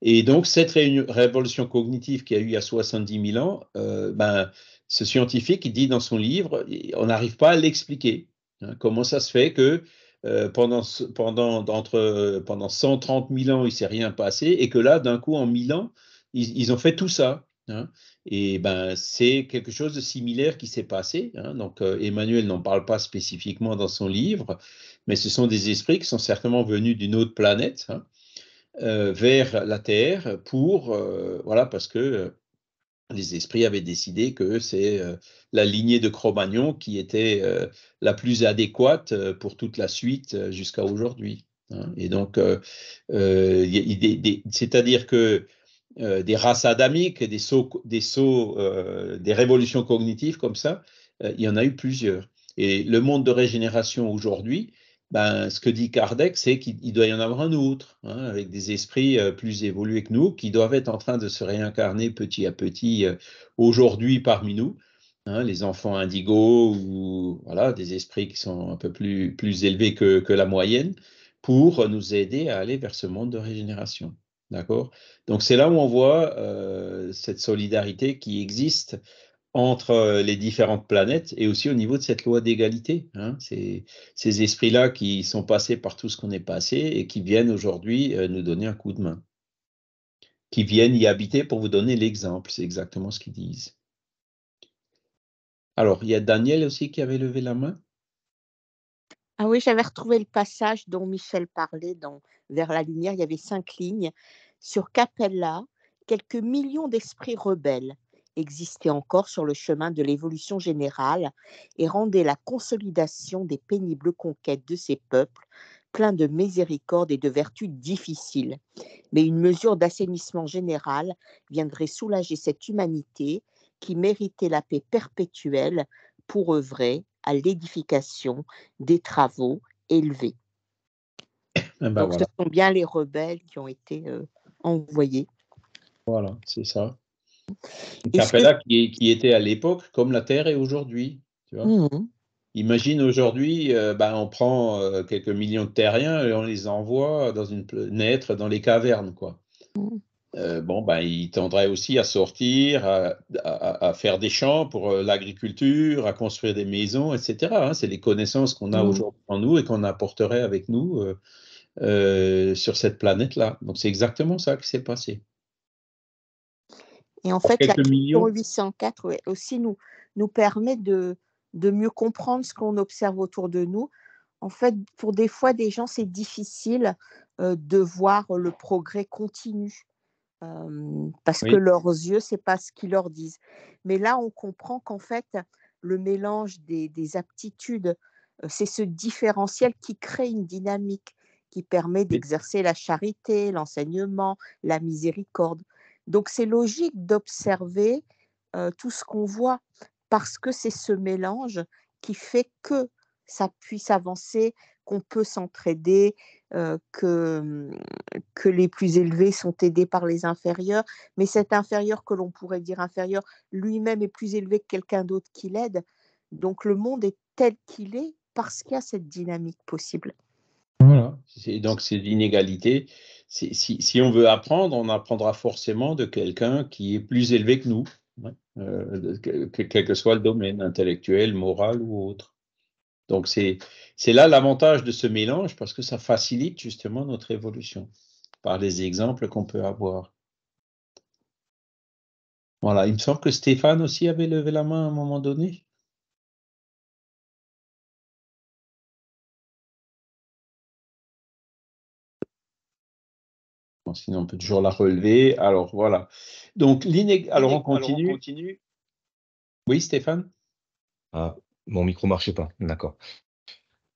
Et donc, cette révolution cognitive qui a eu il y a 70 000 ans, euh, ben, ce scientifique dit dans son livre, on n'arrive pas à l'expliquer. Hein, comment ça se fait que euh, pendant, pendant, entre, euh, pendant 130 000 ans, il ne s'est rien passé, et que là, d'un coup, en 1000 ans, ils, ont fait tout ça. Hein. Et ben, c'est quelque chose de similaire qui s'est passé. Hein. Donc, euh, Emmanuel n'en parle pas spécifiquement dans son livre, mais ce sont des esprits qui sont certainement venus d'une autre planète hein, vers la Terre pour, voilà, parce que les esprits avaient décidé que c'est euh, la lignée de Cro-Magnon qui était euh, la plus adéquate euh, pour toute la suite jusqu'à aujourd'hui. Hein. Et donc, c'est-à-dire que des races adamiques, des des, sauts des révolutions cognitives comme ça, il y en a eu plusieurs. Et le monde de régénération aujourd'hui, ben, ce que dit Kardec, c'est qu'il doit y en avoir un autre, hein, avec des esprits euh, plus évolués que nous, qui doivent être en train de se réincarner petit à petit euh, aujourd'hui parmi nous. Hein, les enfants indigos ou voilà, des esprits qui sont un peu plus, plus élevés que, que la moyenne pour nous aider à aller vers ce monde de régénération. D'accord Donc c'est là où on voit euh, cette solidarité qui existe entre euh, les différentes planètes et aussi au niveau de cette loi d'égalité. Hein. Ces, ces esprits-là qui sont passés par tout ce qu'on est passé et qui viennent aujourd'hui euh, nous donner un coup de main, qui viennent y habiter pour vous donner l'exemple, c'est exactement ce qu'ils disent. Alors, il y a Daniel aussi qui avait levé la main. Ah oui, j'avais retrouvé le passage dont Michel parlait dans Vers la lumière, il y avait cinq lignes. Sur Capella, quelques millions d'esprits rebelles existait encore sur le chemin de l'évolution générale et rendait la consolidation des pénibles conquêtes de ces peuples plein de miséricorde et de vertus difficiles. Mais une mesure d'assainissement général viendrait soulager cette humanité qui méritait la paix perpétuelle pour œuvrer à l'édification des travaux élevés. Eh ben ce sont bien les rebelles qui ont été euh, envoyés. Voilà, c'est ça. Capella qui, qui, était à l'époque comme la Terre est aujourd'hui. Mhm. Imagine aujourd'hui, euh, ben, on prend euh, quelques millions de terriens et on les envoie dans une naître dans les cavernes. Quoi. Mhm. Euh, bon, ben, il tendrait aussi à sortir, à, faire des champs pour l'agriculture, à construire des maisons, etc. Hein. c'est les connaissances qu'on a mhm. aujourd'hui en nous et qu'on apporterait avec nous sur cette planète-là. Donc, c'est exactement ça qui s'est passé. Et en fait, la question 804 aussi nous, nous permet de, de mieux comprendre ce qu'on observe autour de nous. En fait, pour des fois, des gens, c'est difficile euh, de voir le progrès continu parce que leurs yeux, c'est pas ce qu'ils leur disent. Mais là, on comprend qu'en fait, le mélange des, aptitudes, euh, c'est ce différentiel qui crée une dynamique qui permet d'exercer la charité, l'enseignement, la miséricorde. Donc c'est logique d'observer tout ce qu'on voit parce que c'est ce mélange qui fait que ça puisse avancer, qu'on peut s'entraider, que, mmh, que les plus élevés sont aidés par les inférieurs, mais cet inférieur que l'on pourrait dire inférieur, lui-même est plus élevé que quelqu'un d'autre qui l'aide. Donc le monde est tel qu'il est parce qu'il y a cette dynamique possible. Voilà, donc c'est l'inégalité si, on veut apprendre, on apprendra forcément de quelqu'un qui est plus élevé que nous, hein, euh, quel que soit le domaine intellectuel, moral ou autre. Donc c'est là l'avantage de ce mélange parce que ça facilite justement notre évolution par les exemples qu'on peut avoir. Voilà, il me semble que Stéphane aussi avait levé la main à un moment donné. sinon on peut toujours la relever. Alors voilà. Donc Alors, on continue. Oui, Stéphane Ah, mon micro ne marchait pas. D'accord.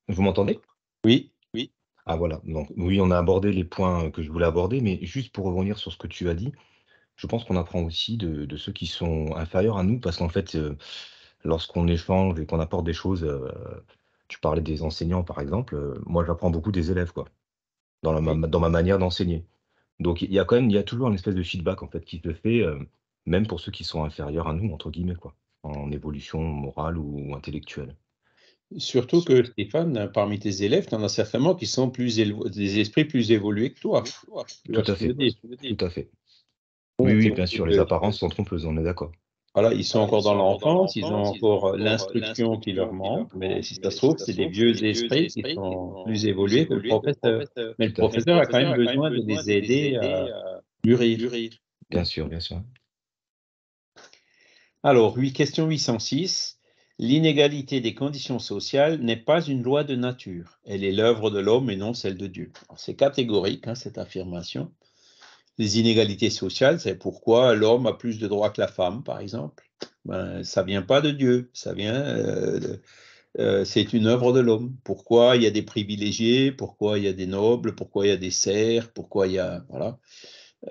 Vous m'entendez Oui. Oui. Ah voilà. Donc oui, on a abordé les points que je voulais aborder, mais juste pour revenir sur ce que tu as dit, je pense qu'on apprend aussi de, ceux qui sont inférieurs à nous, parce qu'en fait, euh, lorsqu'on échange et qu'on apporte des choses, euh, tu parlais des enseignants par exemple, euh, moi j'apprends beaucoup des élèves, quoi, dans ma manière d'enseigner. Donc il y a quand même, il y a toujours une espèce de feedback en fait qui se fait, euh, même pour ceux qui sont inférieurs à nous entre guillemets quoi, en évolution morale ou intellectuelle. Surtout que Stéphane, parmi tes élèves, tu en as certainement qui sont plus des esprits plus évolués que toi. Tout à fait. Tout à fait. Oui, oui, bien sûr, les apparences sont trompeuses, on est d'accord. Voilà, ils sont encore dans l'enfance, ils ont encore l'instruction qui leur manque, mais si ça se trouve, c'est des vieux esprits qui sont plus évolués que le professeur. Mais le professeur a quand même besoin de les aider à mûrir. Bien sûr, bien sûr. Alors, question 806. L'inégalité des conditions sociales n'est pas une loi de nature. Elle est l'œuvre de l'homme et non celle de Dieu. C'est catégorique, hein, cette affirmation les inégalités sociales, c'est pourquoi l'homme a plus de droits que la femme, par exemple. Ben, ça vient pas de Dieu, ça vient, euh, euh, c'est une œuvre de l'homme. Pourquoi il y a des privilégiés, pourquoi il y a des nobles, pourquoi il y a des serfs, pourquoi il y a voilà.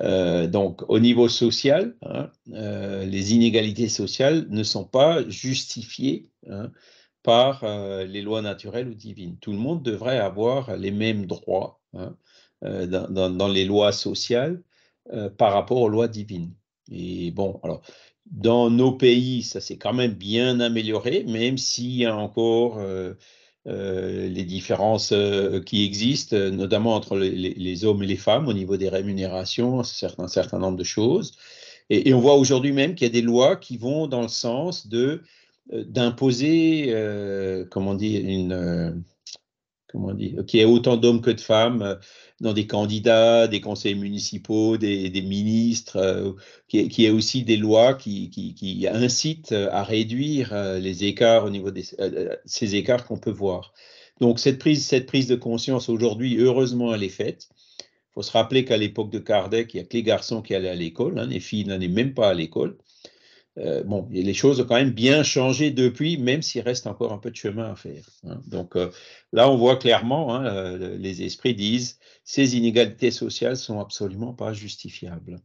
Euh, donc, au niveau social, hein, les inégalités sociales ne sont pas justifiées hein, par les lois naturelles ou divines. Tout le monde devrait avoir les mêmes droits. Hein, dans, les lois sociales euh, par rapport aux lois divines. Et bon, alors, dans nos pays, ça s'est quand même bien amélioré, même s'il y a encore euh, euh, les différences qui existent, notamment entre les, hommes et les femmes au niveau des rémunérations, un certain, nombre de choses. Et, et on voit aujourd'hui même qu'il y a des lois qui vont dans le sens de d'imposer, comment dire, une comment on dit, euh, qui est autant d'hommes que de femmes euh, dans des candidats, des conseils municipaux, des, ministres, qui, euh, qui ait aussi des lois qui, incitent à réduire les écarts au niveau des ces écarts qu'on peut voir. Donc cette prise, cette prise de conscience aujourd'hui, heureusement, elle est faite. Il faut se rappeler qu'à l'époque de Kardec, il n'y a que les garçons qui allaient à l'école, hein, les filles n'allaient même pas à l'école. Euh, bon, les choses ont quand même bien changé depuis, même s'il reste encore un peu de chemin à faire. Hein. Donc euh, là, on voit clairement, hein, euh, les esprits disent, ces inégalités sociales sont absolument pas justifiables.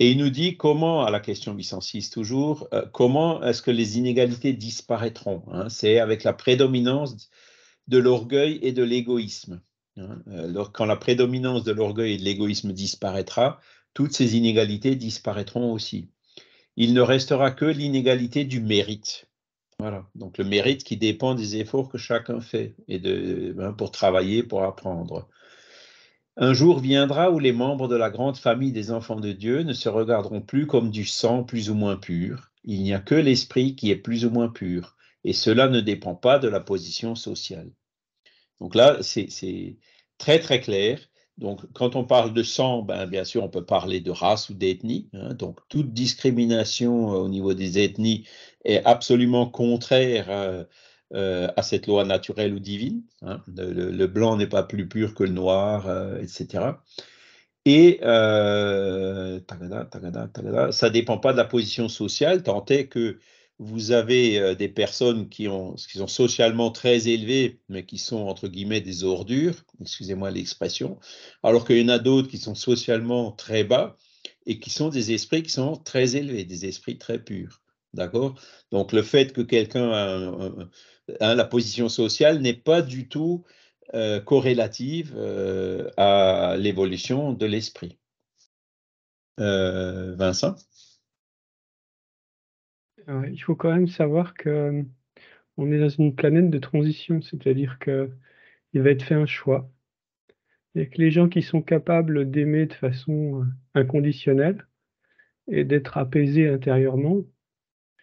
Et il nous dit comment, à la question 806 toujours, comment est-ce que les inégalités disparaîtront hein. C'est avec la prédominance de l'orgueil et de l'égoïsme. quand la prédominance de l'orgueil et de l'égoïsme disparaîtra, toutes ces inégalités disparaîtront aussi il ne restera que l'inégalité du mérite. Voilà, donc le mérite qui dépend des efforts que chacun fait et de, hein, pour travailler, pour apprendre. Un jour viendra où les membres de la grande famille des enfants de Dieu ne se regarderont plus comme du sang plus ou moins pur. Il n'y a que l'esprit qui est plus ou moins pur, et cela ne dépend pas de la position sociale. Donc là, c'est très très clair. Donc, quand on parle de sang, ben, bien sûr, on peut parler de race ou d'ethnie. Hein. Donc, toute discrimination euh, au niveau des ethnies est absolument contraire euh, euh, à cette loi naturelle ou divine. Hein. Le, blanc n'est pas plus pur que le noir, etc. Et ça ne dépend pas de la position sociale, tant est que vous avez euh, des personnes qui, ont, sont socialement très élevées, mais qui sont entre guillemets des ordures, excusez-moi l'expression, alors qu'il y en a d'autres qui sont socialement très bas et qui sont des esprits qui sont très élevés, des esprits très purs. D'accord Donc le fait que quelqu'un a, la position sociale n'est pas du tout euh, corrélative euh, à l'évolution de l'esprit. Vincent il faut quand même savoir que euh, on est dans une planète de transition, c'est-à-dire que il va être fait un choix. Et que les gens qui sont capables d'aimer de façon euh, inconditionnelle et d'être apaisés intérieurement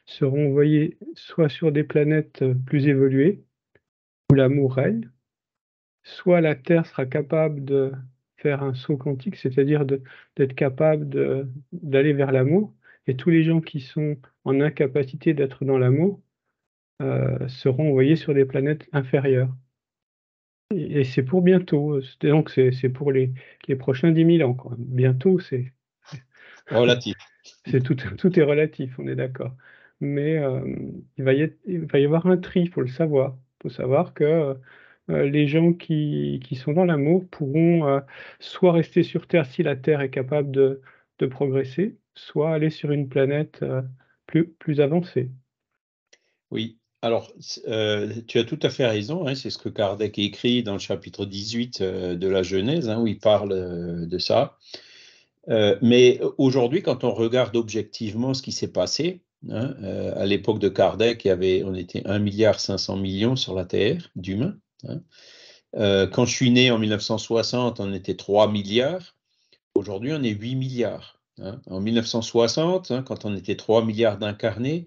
seront envoyés soit sur des planètes euh, plus évoluées, où l'amour règne, soit la Terre sera capable de faire un saut quantique, c'est-à-dire d'être capable d'aller vers l'amour, et tous les gens qui sont en incapacité d'être dans l'amour euh, seront envoyés sur des planètes inférieures. Et, c'est pour bientôt. Euh, donc c'est pour les, prochains 10 000 ans. Bientôt, c'est... Relatif. [LAUGHS] c'est tout, est relatif, on est d'accord. Mais euh, il, va y avoir un tri, il faut le savoir. Il faut savoir que les gens qui, sont dans l'amour pourront soit rester sur Terre si la Terre est capable de progresser, soit aller sur une planète euh, plus, avancée. Oui, alors, euh, tu as tout à fait raison, hein, c'est ce que Kardec écrit dans le chapitre 18 euh, de la Genèse, hein, où il parle de ça. mais aujourd'hui, quand on regarde objectivement ce qui s'est passé, hein, à l'époque de Kardec, il y avait, on était 1,5 milliard millions sur la Terre d'humains. quand je suis né en 1960, on était 3 milliards. Aujourd'hui, on est 8 milliards. Hein, en 1960, hein, quand on était 3 milliards d'incarnés,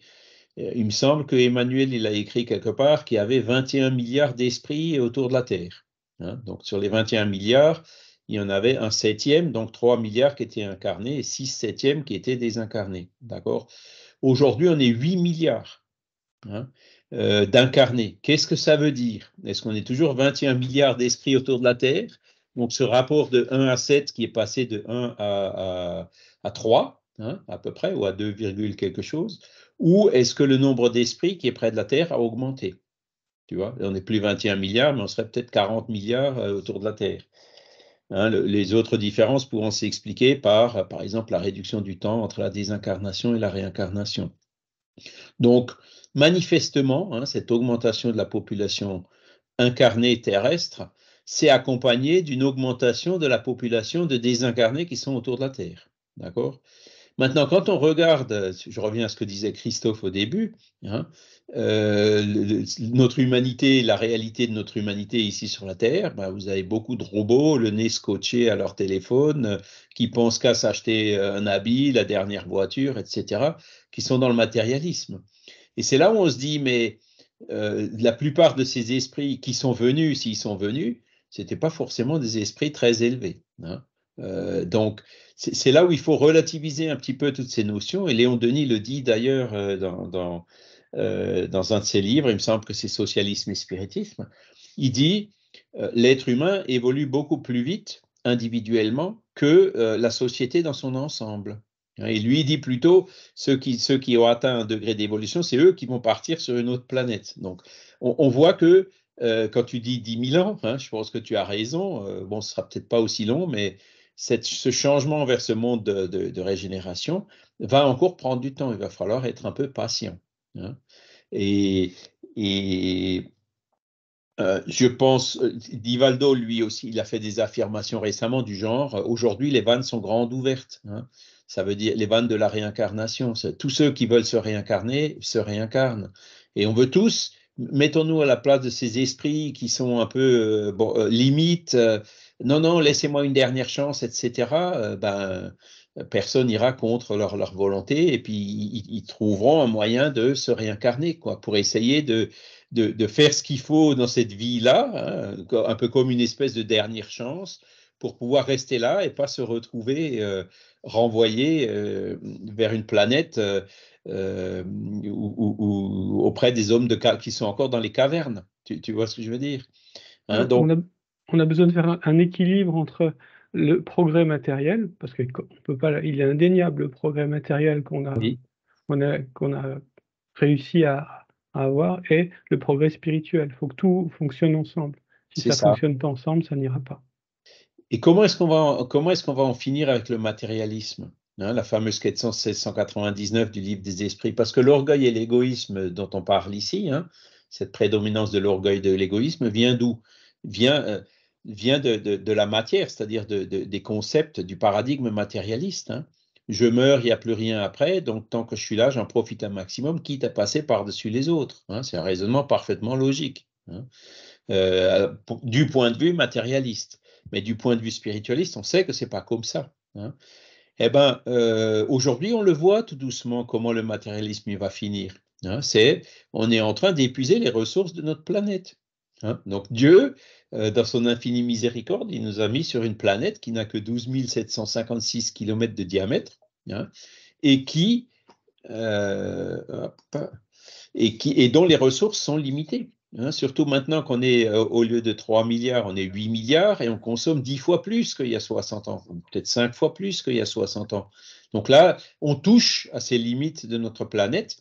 euh, il me semble que Emmanuel, il a écrit quelque part qu'il y avait 21 milliards d'esprits autour de la Terre. Hein. Donc sur les 21 milliards, il y en avait un septième, donc 3 milliards qui étaient incarnés et 6 septièmes qui étaient désincarnés. D'accord Aujourd'hui, on est 8 milliards euh, d'incarnés. Qu'est-ce que ça veut dire Est-ce qu'on est toujours 21 milliards d'esprits autour de la Terre donc ce rapport de 1 à 7 qui est passé de 1 à, 3, hein, à peu près, ou à 2, quelque chose, ou est-ce que le nombre d'esprits qui est près de la Terre a augmenté Tu vois, on n'est plus 21 milliards, mais on serait peut-être 40 milliards euh, autour de la Terre. Hein, les autres différences pourront s'expliquer par, par exemple, la réduction du temps entre la désincarnation et la réincarnation. Donc, manifestement, hein, cette augmentation de la population incarnée terrestre c'est accompagné d'une augmentation de la population de désincarnés qui sont autour de la Terre. D'accord Maintenant, quand on regarde, je reviens à ce que disait Christophe au début, hein, euh, notre humanité, la réalité de notre humanité ici sur la Terre, ben, vous avez beaucoup de robots, le nez scotché à leur téléphone, euh, qui pensent qu'à s'acheter euh, un habit, la dernière voiture, etc., qui sont dans le matérialisme. Et c'est là où on se dit, mais la plupart de ces esprits qui sont venus, s'ils sont venus, c'était pas forcément des esprits très élevés. Hein. Euh, donc, c'est là où il faut relativiser un petit peu toutes ces notions. Et Léon Denis le dit d'ailleurs euh, dans, euh, dans, un de ses livres, il me semble que c'est Socialisme et Spiritisme. Il dit l'être humain évolue beaucoup plus vite individuellement que la société dans son ensemble. Hein. Et lui dit plutôt ceux qui, ceux qui ont atteint un degré d'évolution, c'est eux qui vont partir sur une autre planète. Donc, on voit que euh, quand tu dis 10 000 ans, hein, je pense que tu as raison. Euh, bon, ce sera peut-être pas aussi long, mais ce changement vers ce monde de, régénération va encore prendre du temps. Il va falloir être un peu patient. Hein. Et, euh, je pense, Divaldo, lui aussi, il a fait des affirmations récemment du genre aujourd'hui, les vannes sont grandes ouvertes. Hein. Ça veut dire les vannes de la réincarnation. Tous ceux qui veulent se réincarner se réincarnent. Et on veut tous mettons-nous à la place de ces esprits qui sont un peu euh, euh, limites. Euh, non, non, laissez-moi une dernière chance, etc. ben, personne n'ira contre leur, leur, volonté et puis ils, trouveront un moyen de se réincarner quoi, pour essayer de, de, de faire ce qu'il faut dans cette vie-là, hein, un peu comme une espèce de dernière chance pour pouvoir rester là et pas se retrouver renvoyé vers une planète euh, ou, auprès des hommes de, qui sont encore dans les cavernes. Tu, vois ce que je veux dire hein? euh, donc... on, a, besoin de faire un, équilibre entre le progrès matériel, parce qu'il peut pas, il est indéniable le progrès matériel qu'on a, a, réussi à, avoir, et le progrès spirituel. Il faut que tout fonctionne ensemble. Si ça ne fonctionne pas ensemble, ça n'ira pas. Et comment est-ce qu'on va, comment est qu'on va en finir avec le matérialisme Hein, la fameuse quête 1699 du livre des esprits, parce que l'orgueil et l'égoïsme dont on parle ici, hein, cette prédominance de l'orgueil et de l'égoïsme, vient d'où Vient, euh, vient de, de, la matière, c'est-à-dire de, des concepts du paradigme matérialiste. Hein. Je meurs, il n'y a plus rien après, donc tant que je suis là, j'en profite un maximum, quitte à passer par-dessus les autres. C'est un raisonnement parfaitement logique, euh, du point de vue matérialiste. Mais du point de vue spiritualiste, on sait que ce n'est pas comme ça. Eh bien, euh, aujourd'hui, on le voit tout doucement comment le matérialisme va finir. Hein. c'est, on est en train d'épuiser les ressources de notre planète. Hein. Donc Dieu, euh, dans son infinie miséricorde, il nous a mis sur une planète qui n'a que 12 756 km de diamètre hein, et qui euh, et qui et dont les ressources sont limitées. Hein, surtout maintenant qu'on est, euh, au lieu de 3 milliards, on est 8 milliards et on consomme 10 fois plus qu'il y a 60 ans, peut-être 5 fois plus qu'il y a 60 ans. Donc là, on touche à ces limites de notre planète.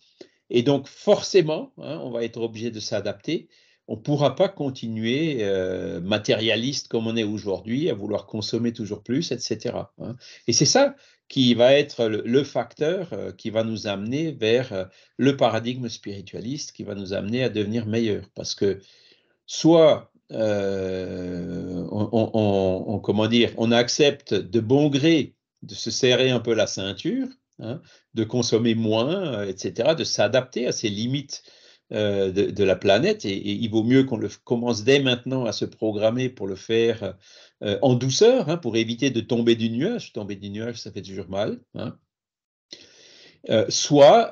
Et donc forcément, hein, on va être obligé de s'adapter on ne pourra pas continuer euh, matérialiste comme on est aujourd'hui, à vouloir consommer toujours plus, etc. Hein. Et c'est ça qui va être le, facteur euh, qui va nous amener vers euh, le paradigme spiritualiste, qui va nous amener à devenir meilleur. Parce que soit on, comment dire, on accepte de bon gré de se serrer un peu la ceinture, hein, de consommer moins, etc., de s'adapter à ses limites euh, de, la planète. Et, il vaut mieux qu'on le commence dès maintenant à se programmer pour le faire euh, en douceur, hein, pour éviter de tomber du nuage. Tomber du nuage, ça fait toujours mal. Hein. Euh, soit,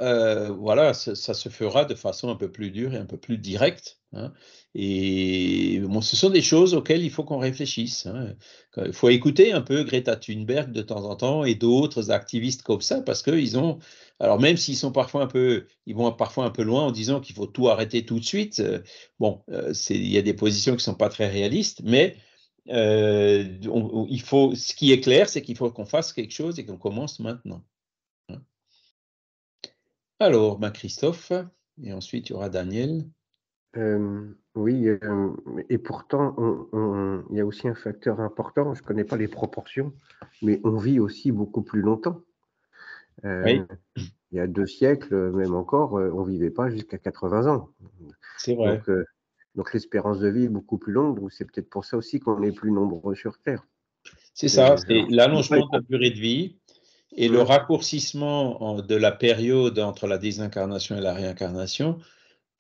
voilà, ça, se fera de façon un peu plus dure et un peu plus directe. Hein. Et bon, ce sont des choses auxquelles il faut qu'on réfléchisse. Hein. Il faut écouter un peu Greta Thunberg de temps en temps et d'autres activistes comme ça parce qu'ils ont, alors même s'ils sont parfois un peu, ils vont parfois un peu loin en disant qu'il faut tout arrêter tout de suite. Euh, bon, euh, il y a des positions qui sont pas très réalistes, mais euh, il faut, ce qui est clair, c'est qu'il faut qu'on fasse quelque chose et qu'on commence maintenant. Hein. Alors, ben Christophe, et ensuite il y aura Daniel oui, et pourtant il y a aussi un facteur important, je connais pas les proportions, mais on vit aussi beaucoup plus longtemps. il y a deux siècles, même encore, on ne vivait pas jusqu'à 80 ans. C'est vrai. Donc donc l'espérance de vie est beaucoup plus longue, donc c'est peut-être pour ça aussi qu'on est plus nombreux sur terre. C'est euh, ça, C'est l'allongement de la durée de vie et le raccourcissement de la période entre la désincarnation et la réincarnation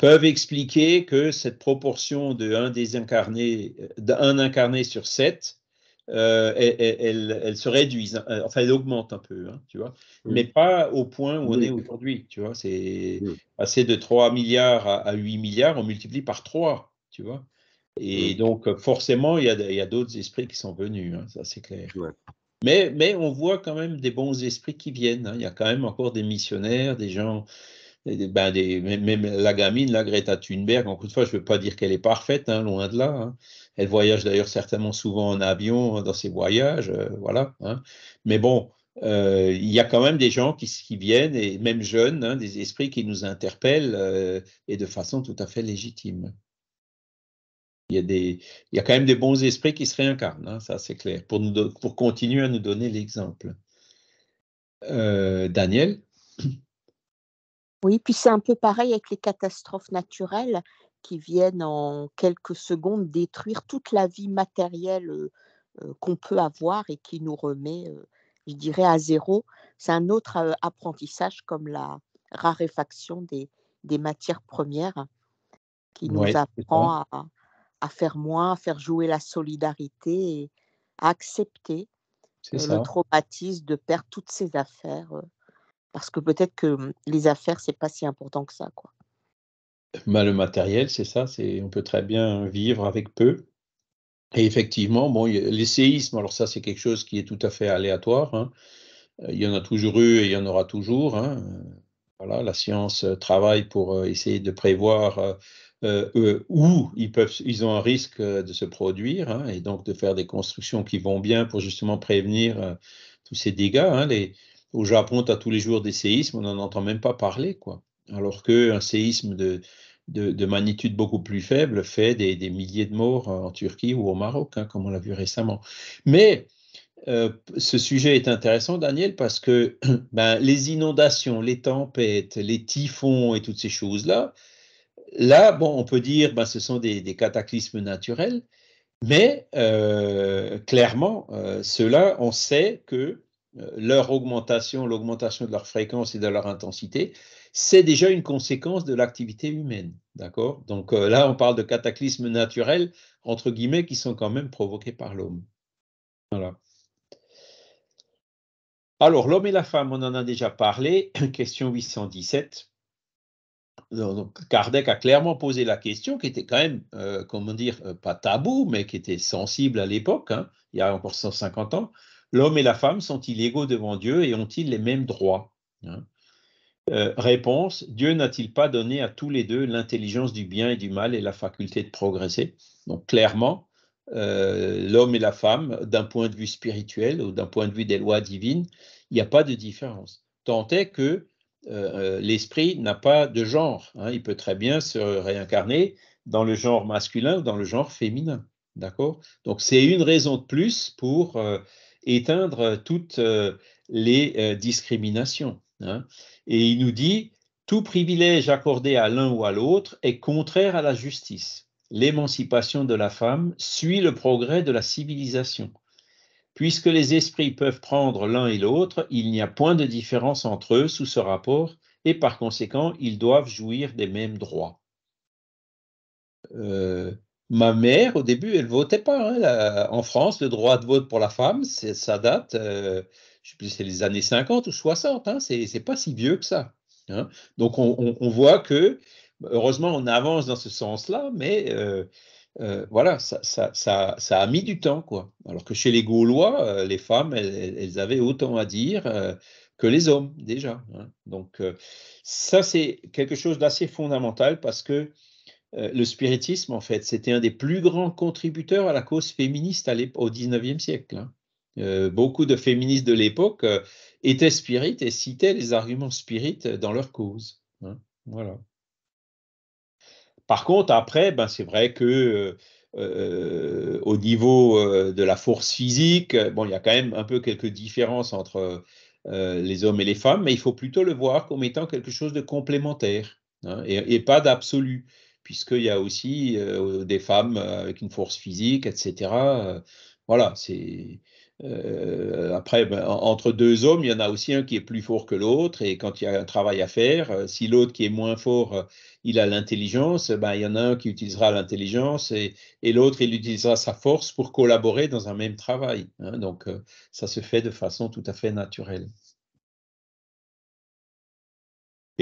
peuvent expliquer que cette proportion de 1 d'un euh, incarné sur 7, euh, elle, se réduit, hein, euh, enfin elle augmente un peu, hein, tu vois, mais pas au point où on est aujourd'hui, tu vois, c'est passé de 3 milliards à, 8 milliards, on multiplie par 3, tu vois, et donc forcément il y a, d'autres esprits qui sont venus, hein, ça c'est clair. Mais, mais on voit quand même des bons esprits qui viennent, il y a quand même encore des missionnaires, des gens ben, même la gamine, la Greta Thunberg, encore une fois, je ne veux pas dire qu'elle est parfaite, hein, loin de là. Hein. Elle voyage d'ailleurs certainement souvent en avion hein, dans ses voyages, euh, voilà. Mais bon, euh, il y a quand même des gens qui, viennent, et même jeunes, des esprits qui nous interpellent, euh, et de façon tout à fait légitime. Il y, a des, il y quand même des bons esprits qui se réincarnent, ça c'est clair, pour, pour continuer à nous donner l'exemple. Daniel oui, puis c'est un peu pareil avec les catastrophes naturelles qui viennent en quelques secondes détruire toute la vie matérielle qu'on peut avoir et qui nous remet, je dirais, à zéro. C'est un autre apprentissage comme la raréfaction des, matières premières qui nous apprend à, faire moins, à faire jouer la solidarité et à accepter le traumatisme de perdre toutes ses affaires parce que peut-être que mmh, les affaires, c'est pas si important que ça, quoi. Bah, le matériel, c'est ça, c'est on peut très bien vivre avec peu. Et effectivement, bon, les séismes, alors ça, c'est quelque chose qui est tout à fait aléatoire. Hein. Euh, il y en a toujours eu et il y en aura toujours. Hein. Voilà, la science euh, travaille pour euh, essayer de prévoir où ils, peuvent, ils ont un risque de se produire hein, et donc de faire des constructions qui vont bien pour justement prévenir tous ces dégâts. Les, au Japon, tu as tous les jours des séismes, on n'en entend même pas parler. quoi. Alors qu'un séisme de, de, magnitude beaucoup plus faible fait des, milliers de morts euh, en Turquie ou au Maroc, hein, comme on l'a vu récemment. Mais euh, ce sujet est intéressant, Daniel, parce que [CLEARS THROAT] ben, les inondations, les tempêtes, les typhons et toutes ces choses-là, là, bon, on peut dire ben, ce sont des, cataclysmes naturels, mais euh, clairement, cela, on sait que euh, leur augmentation, l'augmentation de leur fréquence et de leur intensité, c'est déjà une conséquence de l'activité humaine. D'accord Donc euh, là, on parle de cataclysmes naturels, entre guillemets, qui sont quand même provoqués par l'homme. Alors, l'homme et la femme, on en a déjà parlé. [COUGHS] Question 817. Kardec a clairement posé la question qui était quand même, euh, comment dire, pas tabou, mais qui était sensible à l'époque, hein. il y a encore 150 ans. L'homme et la femme sont-ils égaux devant Dieu et ont-ils les mêmes droits hein euh, Réponse, Dieu n'a-t-il pas donné à tous les deux l'intelligence du bien et du mal et la faculté de progresser Donc clairement, euh, l'homme et la femme, d'un point de vue spirituel ou d'un point de vue des lois divines, il n'y a pas de différence. Tant est que euh, l'esprit n'a pas de genre. Hein. il peut très bien se réincarner dans le genre masculin ou dans le genre féminin. D'accord Donc c'est une raison de plus pour éteindre euh, toutes euh, les euh, discriminations. Hein. Et il nous dit, tout privilège accordé à l'un ou à l'autre est contraire à la justice. L'émancipation de la femme suit le progrès de la civilisation. Puisque les esprits peuvent prendre l'un et l'autre, il n'y a point de différence entre eux sous ce rapport et par conséquent, ils doivent jouir des mêmes droits. Ma mère, au début, elle votait pas. Hein, en France, le droit de vote pour la femme, ça date, je euh, je sais plus, c'est les années 50 ou 60. Hein, c'est pas si vieux que ça. Hein. Donc, on, voit que, heureusement, on avance dans ce sens-là, mais euh, euh, voilà, ça, a mis du temps, quoi. Alors que chez les Gaulois, les femmes, elles, avaient autant à dire que les hommes déjà. Hein. Donc ça c'est quelque chose d'assez fondamental parce que euh, le spiritisme, en fait, c'était un des plus grands contributeurs à la cause féministe au XIXe siècle. Hein. Euh, beaucoup de féministes de l'époque euh, étaient spirites et citaient les arguments spirites dans leur cause. Hein. Par contre, après, ben, c'est vrai que au niveau de la force physique, il y a quand même un peu quelques différences entre les hommes et les femmes, mais il faut plutôt le voir comme étant quelque chose de complémentaire hein, et, pas d'absolu puisqu'il y a aussi euh, des femmes euh, avec une force physique, etc. Euh, voilà, c'est. après, ben, entre deux hommes, il y en a aussi un qui est plus fort que l'autre, et quand il y a un travail à faire, si l'autre qui est moins fort, il a l'intelligence, eh ben, il y en a un qui utilisera l'intelligence et, l'autre, il utilisera sa force pour collaborer dans un même travail. Hein. donc, ça se fait de façon tout à fait naturelle.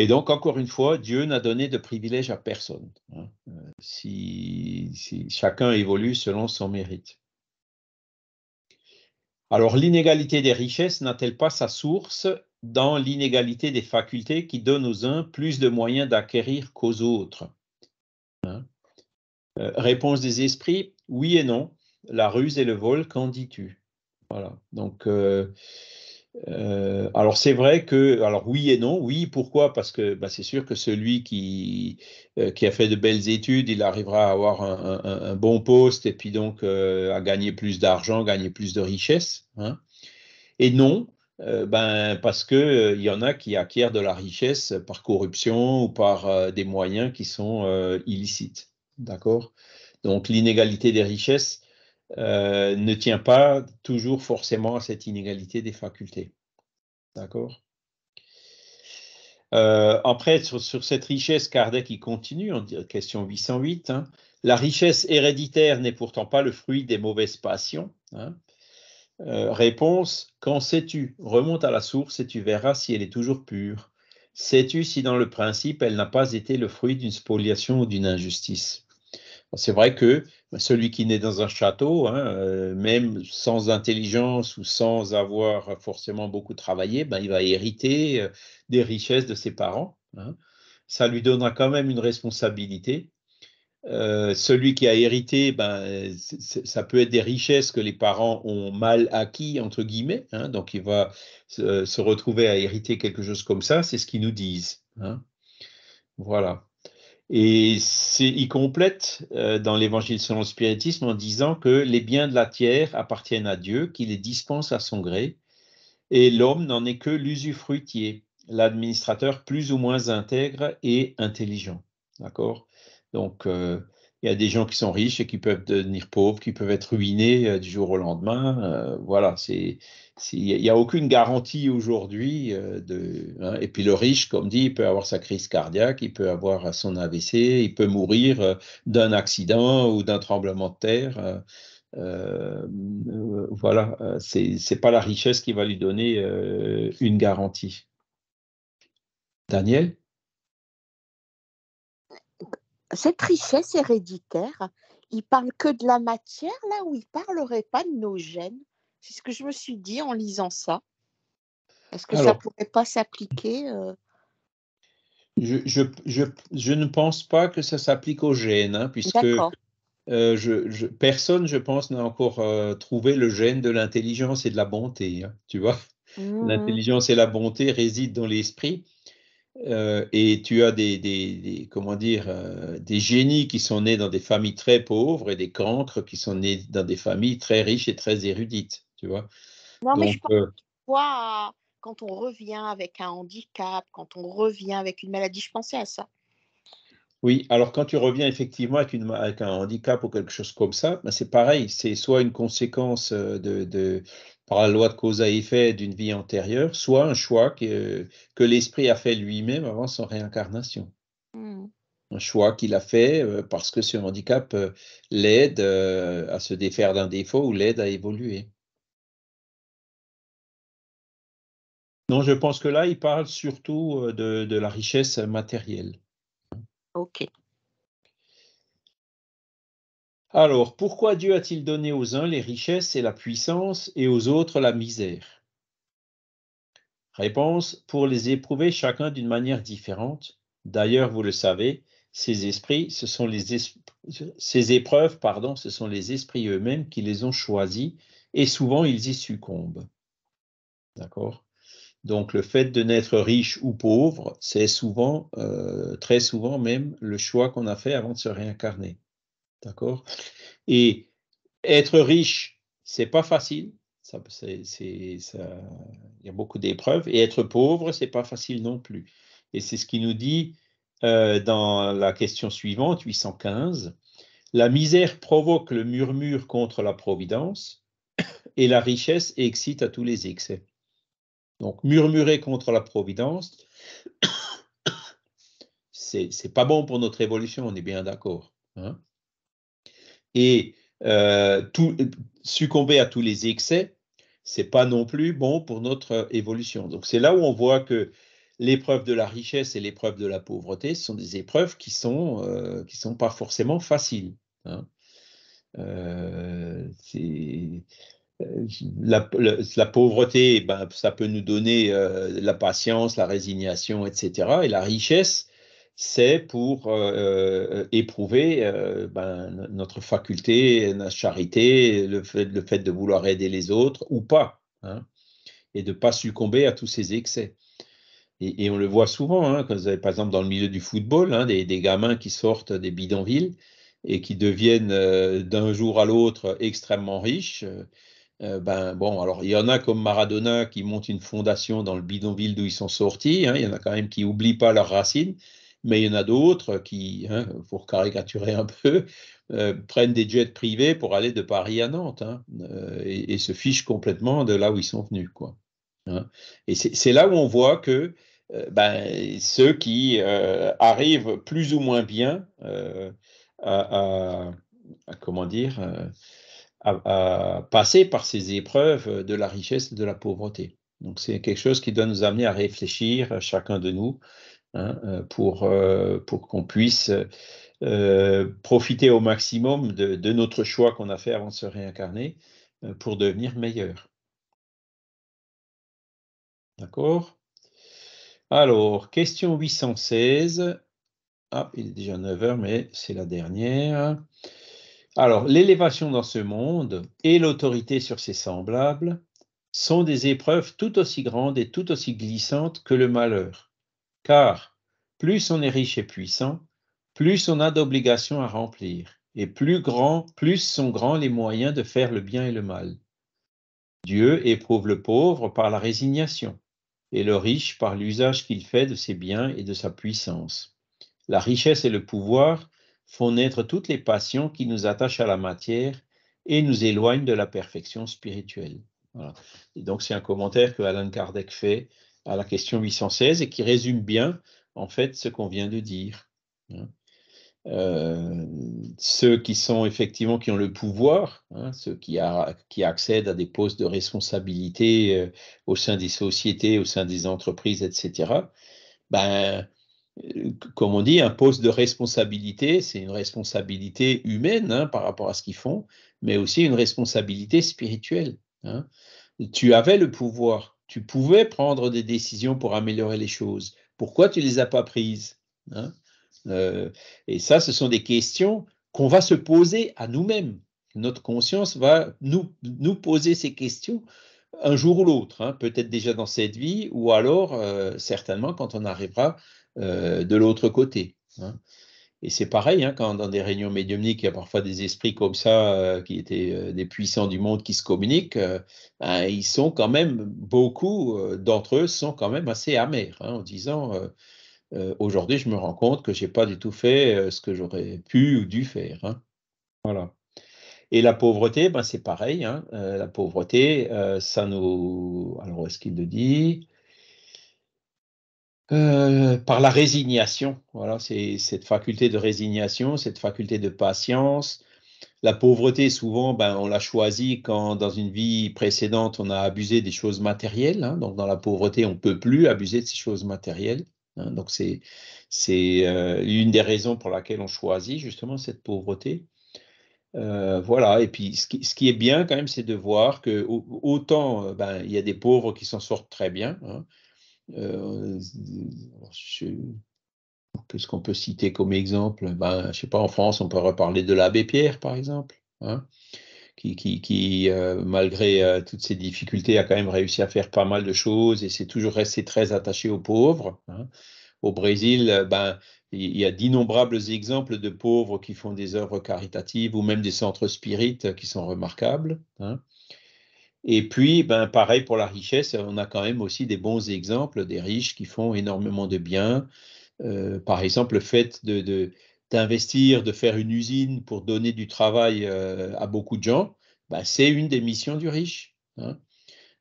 Et donc, encore une fois, Dieu n'a donné de privilège à personne. Hein. Euh, si, chacun évolue selon son mérite. Alors, l'inégalité des richesses n'a-t-elle pas sa source dans l'inégalité des facultés qui donnent aux uns plus de moyens d'acquérir qu'aux autres hein? euh, Réponse des esprits, oui et non. La ruse et le vol, qu'en dis-tu Voilà. Donc, euh, euh, alors c'est vrai que, alors oui et non, oui, pourquoi Parce que bah, c'est sûr que celui qui, euh, qui a fait de belles études, il arrivera à avoir un, bon poste et puis donc euh, à gagner plus d'argent, gagner plus de richesse. Hein. Et non, ben, parce qu'il il y en a qui acquièrent de la richesse par corruption ou par des moyens qui sont illicites. D'accord Donc l'inégalité des richesses, euh, ne tient pas toujours forcément à cette inégalité des facultés. D'accord euh, Après, sur, cette richesse, Kardec qui continue, en question 808. Hein, la richesse héréditaire n'est pourtant pas le fruit des mauvaises passions. Hein. Euh, réponse Quand sais-tu Remonte à la source et tu verras si elle est toujours pure. Sais-tu si dans le principe elle n'a pas été le fruit d'une spoliation ou d'une injustice c'est vrai que bah, celui qui naît dans un château, hein, euh, même sans intelligence ou sans avoir forcément beaucoup travaillé, bah, il va hériter euh, des richesses de ses parents. Hein. Ça lui donnera quand même une responsabilité. Euh, celui qui a hérité, bah, ça peut être des richesses que les parents ont mal acquis, entre guillemets. Hein, donc, il va se, retrouver à hériter quelque chose comme ça. C'est ce qu'ils nous disent. Voilà. Et il complète euh, dans l'Évangile selon le spiritisme en disant que les biens de la terre appartiennent à Dieu, qui les dispense à son gré, et l'homme n'en est que l'usufruitier, l'administrateur plus ou moins intègre et intelligent. D'accord Donc, euh, il y a des gens qui sont riches et qui peuvent devenir pauvres, qui peuvent être ruinés euh, du jour au lendemain. voilà, c'est il n'y a aucune garantie aujourd'hui euh, hein, et puis le riche, comme dit, il peut avoir sa crise cardiaque, il peut avoir son AVC, il peut mourir euh, d'un accident ou d'un tremblement de terre. Euh, voilà, c'est n'est pas la richesse qui va lui donner une garantie. Daniel Cette richesse héréditaire, il parle que de la matière là où il parlerait pas de nos gènes c'est ce que je me suis dit en lisant ça. Est-ce que ça ne pourrait pas s'appliquer euh? je, ne pense pas que ça s'applique au gène, hein, puisque euh, personne, je pense, n'a encore euh, trouvé le gène de l'intelligence et de la bonté. Hein, tu vois, mmh l'intelligence et la bonté résident dans l'esprit. et tu as des, des comment dire, des génies qui sont nés dans des familles très pauvres et des cancres qui sont nés dans des familles très riches et très érudites vois. Non, mais je pense euh quand on revient avec un handicap, quand on revient avec une maladie, je pensais à ça. Oui, alors quand tu reviens effectivement avec, une, avec un handicap ou quelque chose comme ça, ben, c'est pareil, c'est soit une conséquence euh, de, de, par la loi de cause à effet d'une vie antérieure, soit un choix que, que l'esprit a fait lui-même avant son réincarnation. Mmh. Un choix qu'il a fait euh, parce que ce handicap l'aide à se défaire d'un défaut ou l'aide à évoluer. Non, je pense que là, il parle surtout euh, de, la richesse matérielle. Ok. Alors, pourquoi Dieu a-t-il donné aux uns les richesses et la puissance et aux autres la misère Réponse, pour les éprouver chacun d'une manière différente. D'ailleurs, vous le savez, ces esprits, ce sont les ces épreuves, pardon, ce sont les esprits eux-mêmes qui les ont choisis et souvent ils y succombent. D'accord donc le fait de naître riche ou pauvre, c'est souvent, euh, très souvent même, le choix qu'on a fait avant de se réincarner. D'accord Et être riche, c'est pas facile. Ça, c'est, il y a beaucoup d'épreuves. Et être pauvre, c'est pas facile non plus. Et c'est ce qui nous dit euh, dans la question suivante, 815. La misère provoque le murmure contre la providence et la richesse excite à tous les excès. Donc murmurer contre la providence, [COUGHS] c'est pas bon pour notre évolution, on est bien d'accord. Hein. Et euh, succomber à tous les excès, c'est pas non plus bon pour notre évolution. Donc c'est là où on voit que l'épreuve de la richesse et l'épreuve de la pauvreté sont des épreuves qui sont euh, sont pas forcément faciles. Hein. Euh, la, pauvreté, ben, ça peut nous donner euh, la patience, la résignation, etc. Et la richesse, c'est pour euh, euh, éprouver ben, notre faculté, notre charité, le fait, de vouloir aider les autres ou pas, hein, et de ne pas succomber à tous ces excès. Et, on le voit souvent, hein, par exemple dans le milieu du football, hein, des, des gamins qui sortent des bidonvilles et qui deviennent d'un jour à l'autre extrêmement riches euh, ben bon, alors il y en a comme Maradona qui monte une fondation dans le bidonville d'où ils sont sortis. Hein. il y en a quand même qui n'oublient pas leurs racines, mais il y en a d'autres qui, hein, pour caricaturer un peu, euh, prennent des jets privés pour aller de Paris à Nantes hein, euh, et, se fichent complètement de là où ils sont venus, quoi. Et c'est là où on voit que ben, ceux qui arrivent plus ou moins bien à, comment dire à, passer par ces épreuves euh, de la richesse et de la pauvreté. Donc c'est quelque chose qui doit nous amener à réfléchir, euh, chacun de nous, hein, euh, pour, pour qu'on puisse profiter au maximum de, de notre choix qu'on a fait avant de se réincarner pour devenir meilleur. D'accord Alors, question 816. Ah, il est déjà 9h, mais c'est la dernière. Alors, l'élévation dans ce monde et l'autorité sur ses semblables sont des épreuves tout aussi grandes et tout aussi glissantes que le malheur, car plus on est riche et puissant, plus on a d'obligations à remplir, et plus, grand, plus sont grands les moyens de faire le bien et le mal. Dieu éprouve le pauvre par la résignation, et le riche par l'usage qu'il fait de ses biens et de sa puissance. La richesse et le pouvoir font naître toutes les passions qui nous attachent à la matière et nous éloignent de la perfection spirituelle. Et donc c'est un commentaire que Alan Kardec fait à la question 816 et qui résume bien en fait ce qu'on vient de dire. Hein. Euh, ceux qui sont effectivement qui ont le pouvoir, hein, ceux qui, qui, accèdent à des postes de responsabilité euh, au sein des sociétés, au sein des entreprises, etc. Ben, euh, comme on dit, un poste de responsabilité, c'est une responsabilité humaine hein, par rapport à ce qu'ils font, mais aussi une responsabilité spirituelle. Hein. Tu avais le pouvoir, tu pouvais prendre des décisions pour améliorer les choses. Pourquoi tu ne les as pas prises hein? euh, Et ça, ce sont des questions qu'on va se poser à nous-mêmes. Notre conscience va nous, poser ces questions un jour ou l'autre, peut-être déjà dans cette vie, ou alors euh, certainement quand on arrivera euh, de l'autre côté. Hein. Et c'est pareil, hein, quand dans des réunions médiumniques, il y a parfois des esprits comme ça, euh, qui étaient euh, des puissants du monde qui se communiquent, ben, ils sont quand même, beaucoup d'entre eux sont quand même assez amers, hein, en disant aujourd'hui, je me rends compte que je n'ai pas du tout fait ce que j'aurais pu ou dû faire. Voilà. Et la pauvreté, ben, c'est pareil. la pauvreté, ça nous. Alors, est-ce qu'il le dit euh, par la résignation. Voilà, c'est cette faculté de résignation, cette faculté de patience. La pauvreté, souvent, ben, on l'a choisie quand, dans une vie précédente, on a abusé des choses matérielles. Hein. donc, dans la pauvreté, on ne peut plus abuser de ces choses matérielles. Hein. donc, c'est euh, une des raisons pour laquelle on choisit justement cette pauvreté. Euh, voilà, et puis ce qui, est bien quand même, c'est de voir que autant ben, il y a des pauvres qui s'en sortent très bien, hein, euh, Qu'est-ce qu'on peut citer comme exemple ben, Je sais pas, en France, on peut reparler de l'abbé Pierre, par exemple, hein, qui, qui, qui euh, malgré euh, toutes ses difficultés, a quand même réussi à faire pas mal de choses et s'est toujours resté très attaché aux pauvres. Hein. Au Brésil, euh, ben, il y a d'innombrables exemples de pauvres qui font des œuvres caritatives ou même des centres spirites qui sont remarquables. Hein. Et puis, ben, pareil pour la richesse, on a quand même aussi des bons exemples des riches qui font énormément de bien. Euh, par exemple, le fait d'investir, de, d'investir, de faire une usine pour donner du travail euh, à beaucoup de gens, ben, c'est une des missions du riche. Hein.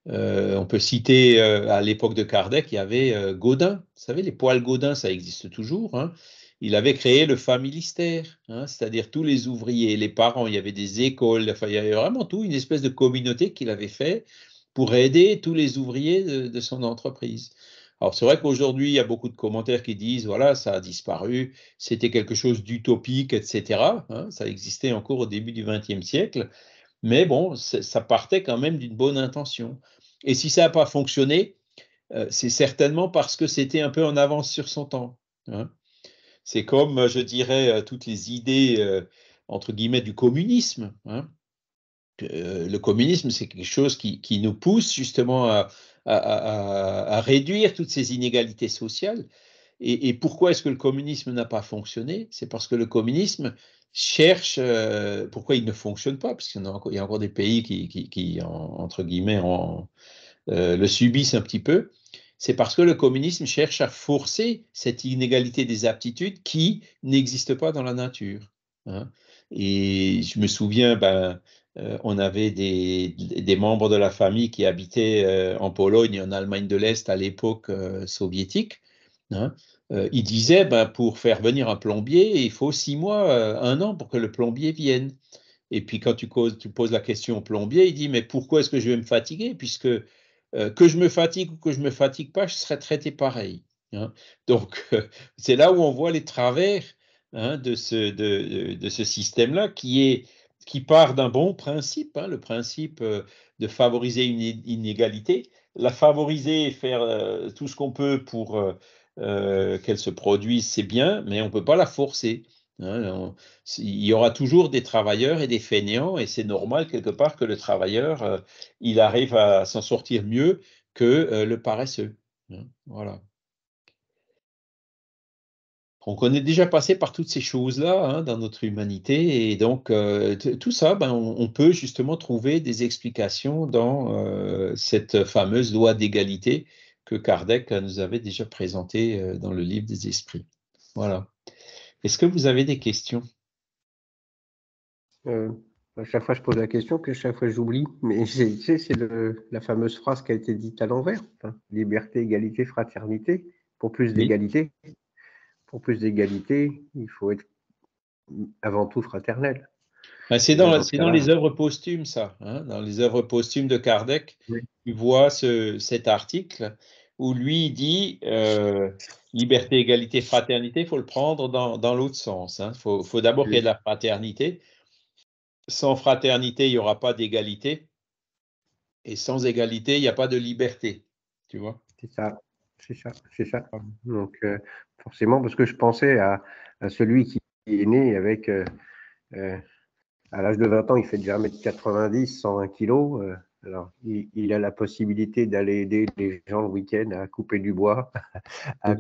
Euh, on peut citer à l'époque de Kardec, il y avait Gaudin. Vous savez, les poils Gaudin, ça existe toujours. Hein il avait créé le familistère, hein, c'est-à-dire tous les ouvriers, les parents, il y avait des écoles, enfin, il y avait vraiment tout, une espèce de communauté qu'il avait fait pour aider tous les ouvriers de, son entreprise. Alors c'est vrai qu'aujourd'hui, il y a beaucoup de commentaires qui disent, voilà, ça a disparu, c'était quelque chose d'utopique, etc. Hein, ça existait encore au début du XXe siècle, mais bon, ça partait quand même d'une bonne intention. Et si ça n'a pas fonctionné, euh, c'est certainement parce que c'était un peu en avance sur son temps. Hein. C'est comme, euh, je dirais, euh, toutes les idées, euh, entre guillemets, du communisme. Hein. le communisme, c'est quelque chose qui, nous pousse justement à, réduire toutes ces inégalités sociales. Et, pourquoi est-ce que le communisme n'a pas fonctionné C'est parce que le communisme cherche, pourquoi il ne fonctionne pas, parce qu'il y, a encore des pays qui, entre guillemets, le subissent un petit peu c'est parce que le communisme cherche à forcer cette inégalité des aptitudes qui n'existe pas dans la nature. Hein. Et je me souviens, ben, euh, on avait des, membres de la famille qui habitaient euh, en Pologne et en Allemagne de l'Est à l'époque euh, soviétique. Hein. ils disaient, ben, pour faire venir un plombier, il faut six mois, un an pour que le plombier vienne. Et puis quand tu, tu poses la question au plombier, il dit, mais pourquoi est-ce que je vais me fatiguer puisque euh, que je me fatigue ou que je me fatigue pas, je serai traité pareil. Hein. Donc, [LAUGHS] c'est là où on voit les travers hein, de ce, système-là qui, part d'un bon principe, hein, le principe euh, de favoriser une inégalité, la favoriser et faire euh, tout ce qu'on peut pour qu'elle se produise, c'est bien, mais on ne peut pas la forcer. Hein, il y aura toujours des travailleurs et des fainéants, et c'est normal quelque part que le travailleur, euh, il arrive à s'en sortir mieux que euh, le paresseux. Hein, voilà. on connaît déjà passé par toutes ces choses-là hein, dans notre humanité, et donc euh, tout ça, ben, on, peut justement trouver des explications dans cette fameuse loi d'égalité que Kardec nous avait déjà présentée dans le livre des esprits. Voilà. Est-ce que vous avez des questions euh, À chaque fois, je pose la question que chaque fois, j'oublie. Mais [LAUGHS] tu sais, c'est la fameuse phrase qui a été dite à l'envers hein. liberté, égalité, fraternité. Pour plus d'égalité, pour plus d'égalité, il faut être avant tout fraternel. Bah, c'est dans, dans, les œuvres posthumes, ça. Hein, dans les œuvres posthumes de Kardec, tu vois ce, cet article où lui dit euh, liberté, égalité, fraternité, il faut le prendre dans, dans l'autre sens. Il hein. faut, faut d'abord qu'il y ait de la fraternité. Sans fraternité, il n'y aura pas d'égalité. Et sans égalité, il n'y a pas de liberté. Tu vois C'est ça. C'est ça, c'est ça. Donc, euh, forcément, parce que je pensais à, celui qui est né avec, euh, à l'âge de 20 ans, il fait déjà 1m90, 120 kg il, a la possibilité d'aller aider les gens le week-end à couper du bois, [LAUGHS] à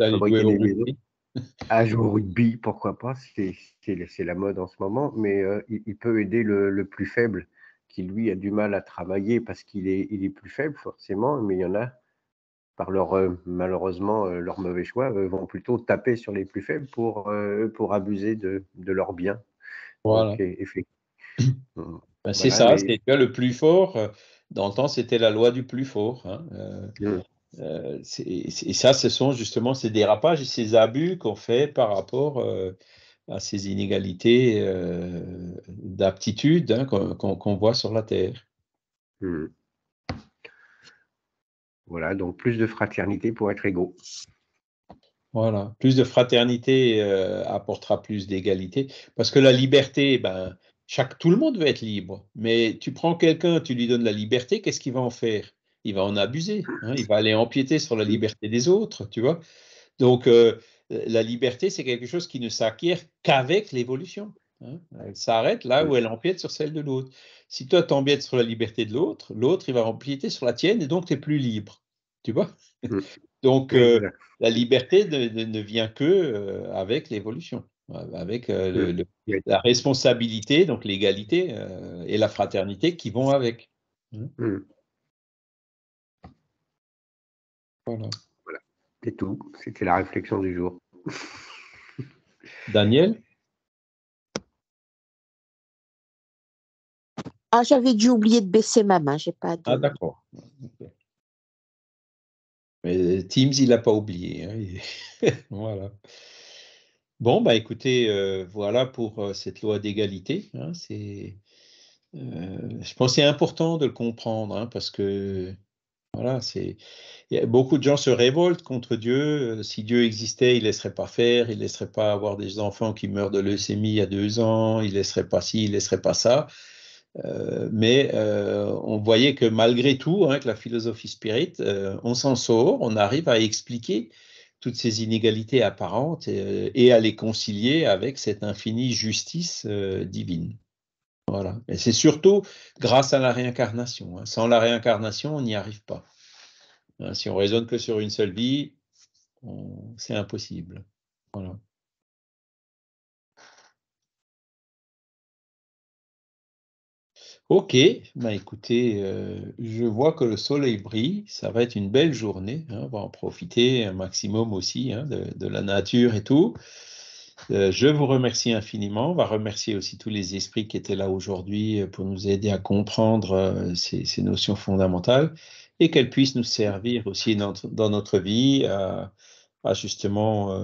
jouer au rugby, pourquoi pas, c'est la mode en ce moment, mais euh, il, peut aider le, plus faible qui, lui, a du mal à travailler parce qu'il est, plus faible, forcément, mais il y en a, par leur, euh, malheureusement, leurs leur mauvais choix, euh, vont plutôt taper sur les plus faibles pour, abuser de, leurs biens. [COUGHS] [COUGHS] Ben, c'est ça, c'est le plus fort dans le temps, c'était la loi du plus fort. Hein, euh, mm. euh, et ça, ce sont justement ces dérapages et ces abus qu'on fait par rapport euh, à ces inégalités d'aptitude hein, qu'on voit sur la Terre. Mm. Voilà, donc plus de fraternité pour être égaux. Voilà, plus de fraternité apportera plus d'égalité, parce que la liberté, ben, tout le monde veut être libre, mais tu prends quelqu'un, tu lui donnes la liberté, qu'est-ce qu'il va en faire Il va en abuser, hein, il va aller empiéter sur la mmh. liberté des autres, tu vois. Donc, euh, la liberté, c'est quelque chose qui ne s'acquiert qu'avec l'évolution. Hein. Elle s'arrête là où elle empiète sur celle de l'autre. Si toi, tu empiètes sur la liberté de l'autre, l'autre, il va empiéter sur la tienne et donc tu es plus libre, tu vois. Mmh. [LAUGHS] donc, euh, la liberté ne, vient que euh, avec l'évolution avec euh, la responsabilité, donc l'égalité euh, et la fraternité qui vont avec. Mmh. Mmh. Voilà. C'est tout. C'était la réflexion du jour. [LAUGHS] Daniel Ah, j'avais dû oublier de baisser ma main, j'ai pas. Ah, d'accord. Teams, il n'a pas oublié. Hein, [LAUGHS] voilà. Bon, bah écoutez, euh, voilà pour euh, cette loi d'égalité. Hein, c'est, euh, je pense que c'est important de le comprendre hein, parce que voilà, c'est beaucoup de gens se révoltent contre Dieu. Si Dieu existait, il laisserait pas faire, il laisserait pas avoir des enfants qui meurent de leucémie à deux ans, il laisserait pas ci, il laisserait pas ça. mais on voyait que malgré tout, avec hein, la philosophie spirit, on s'en sort, on arrive à expliquer toutes ces inégalités apparentes euh, et, à les concilier avec cette infinie justice euh, divine. Voilà. Et c'est surtout grâce à la réincarnation. Hein. Sans la réincarnation, on n'y arrive pas. Hein, si on raisonne que sur une seule vie, c'est impossible. Voilà. Ok, bah, écoutez, euh, je vois que le soleil brille, ça va être une belle journée, hein. on va en profiter un maximum aussi hein, de, la nature et tout. Euh, je vous remercie infiniment, on va remercier aussi tous les esprits qui étaient là aujourd'hui euh, pour nous aider à comprendre ces, notions fondamentales et qu'elles puissent nous servir aussi dans, notre vie à, justement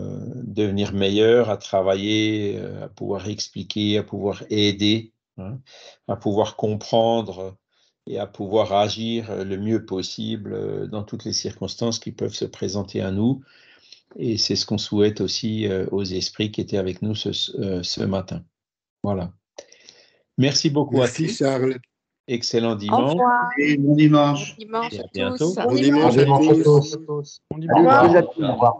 devenir meilleur, à travailler, à pouvoir expliquer, à pouvoir aider Hein, à pouvoir comprendre et à pouvoir agir le mieux possible euh, dans toutes les circonstances qui peuvent se présenter à nous. Et c'est ce qu'on souhaite aussi euh, aux esprits qui étaient avec nous ce, euh, matin. Voilà. Merci beaucoup à Charles. Excellent dimanche. Et bon dimanche. Bon dimanche. à bientôt. à tous.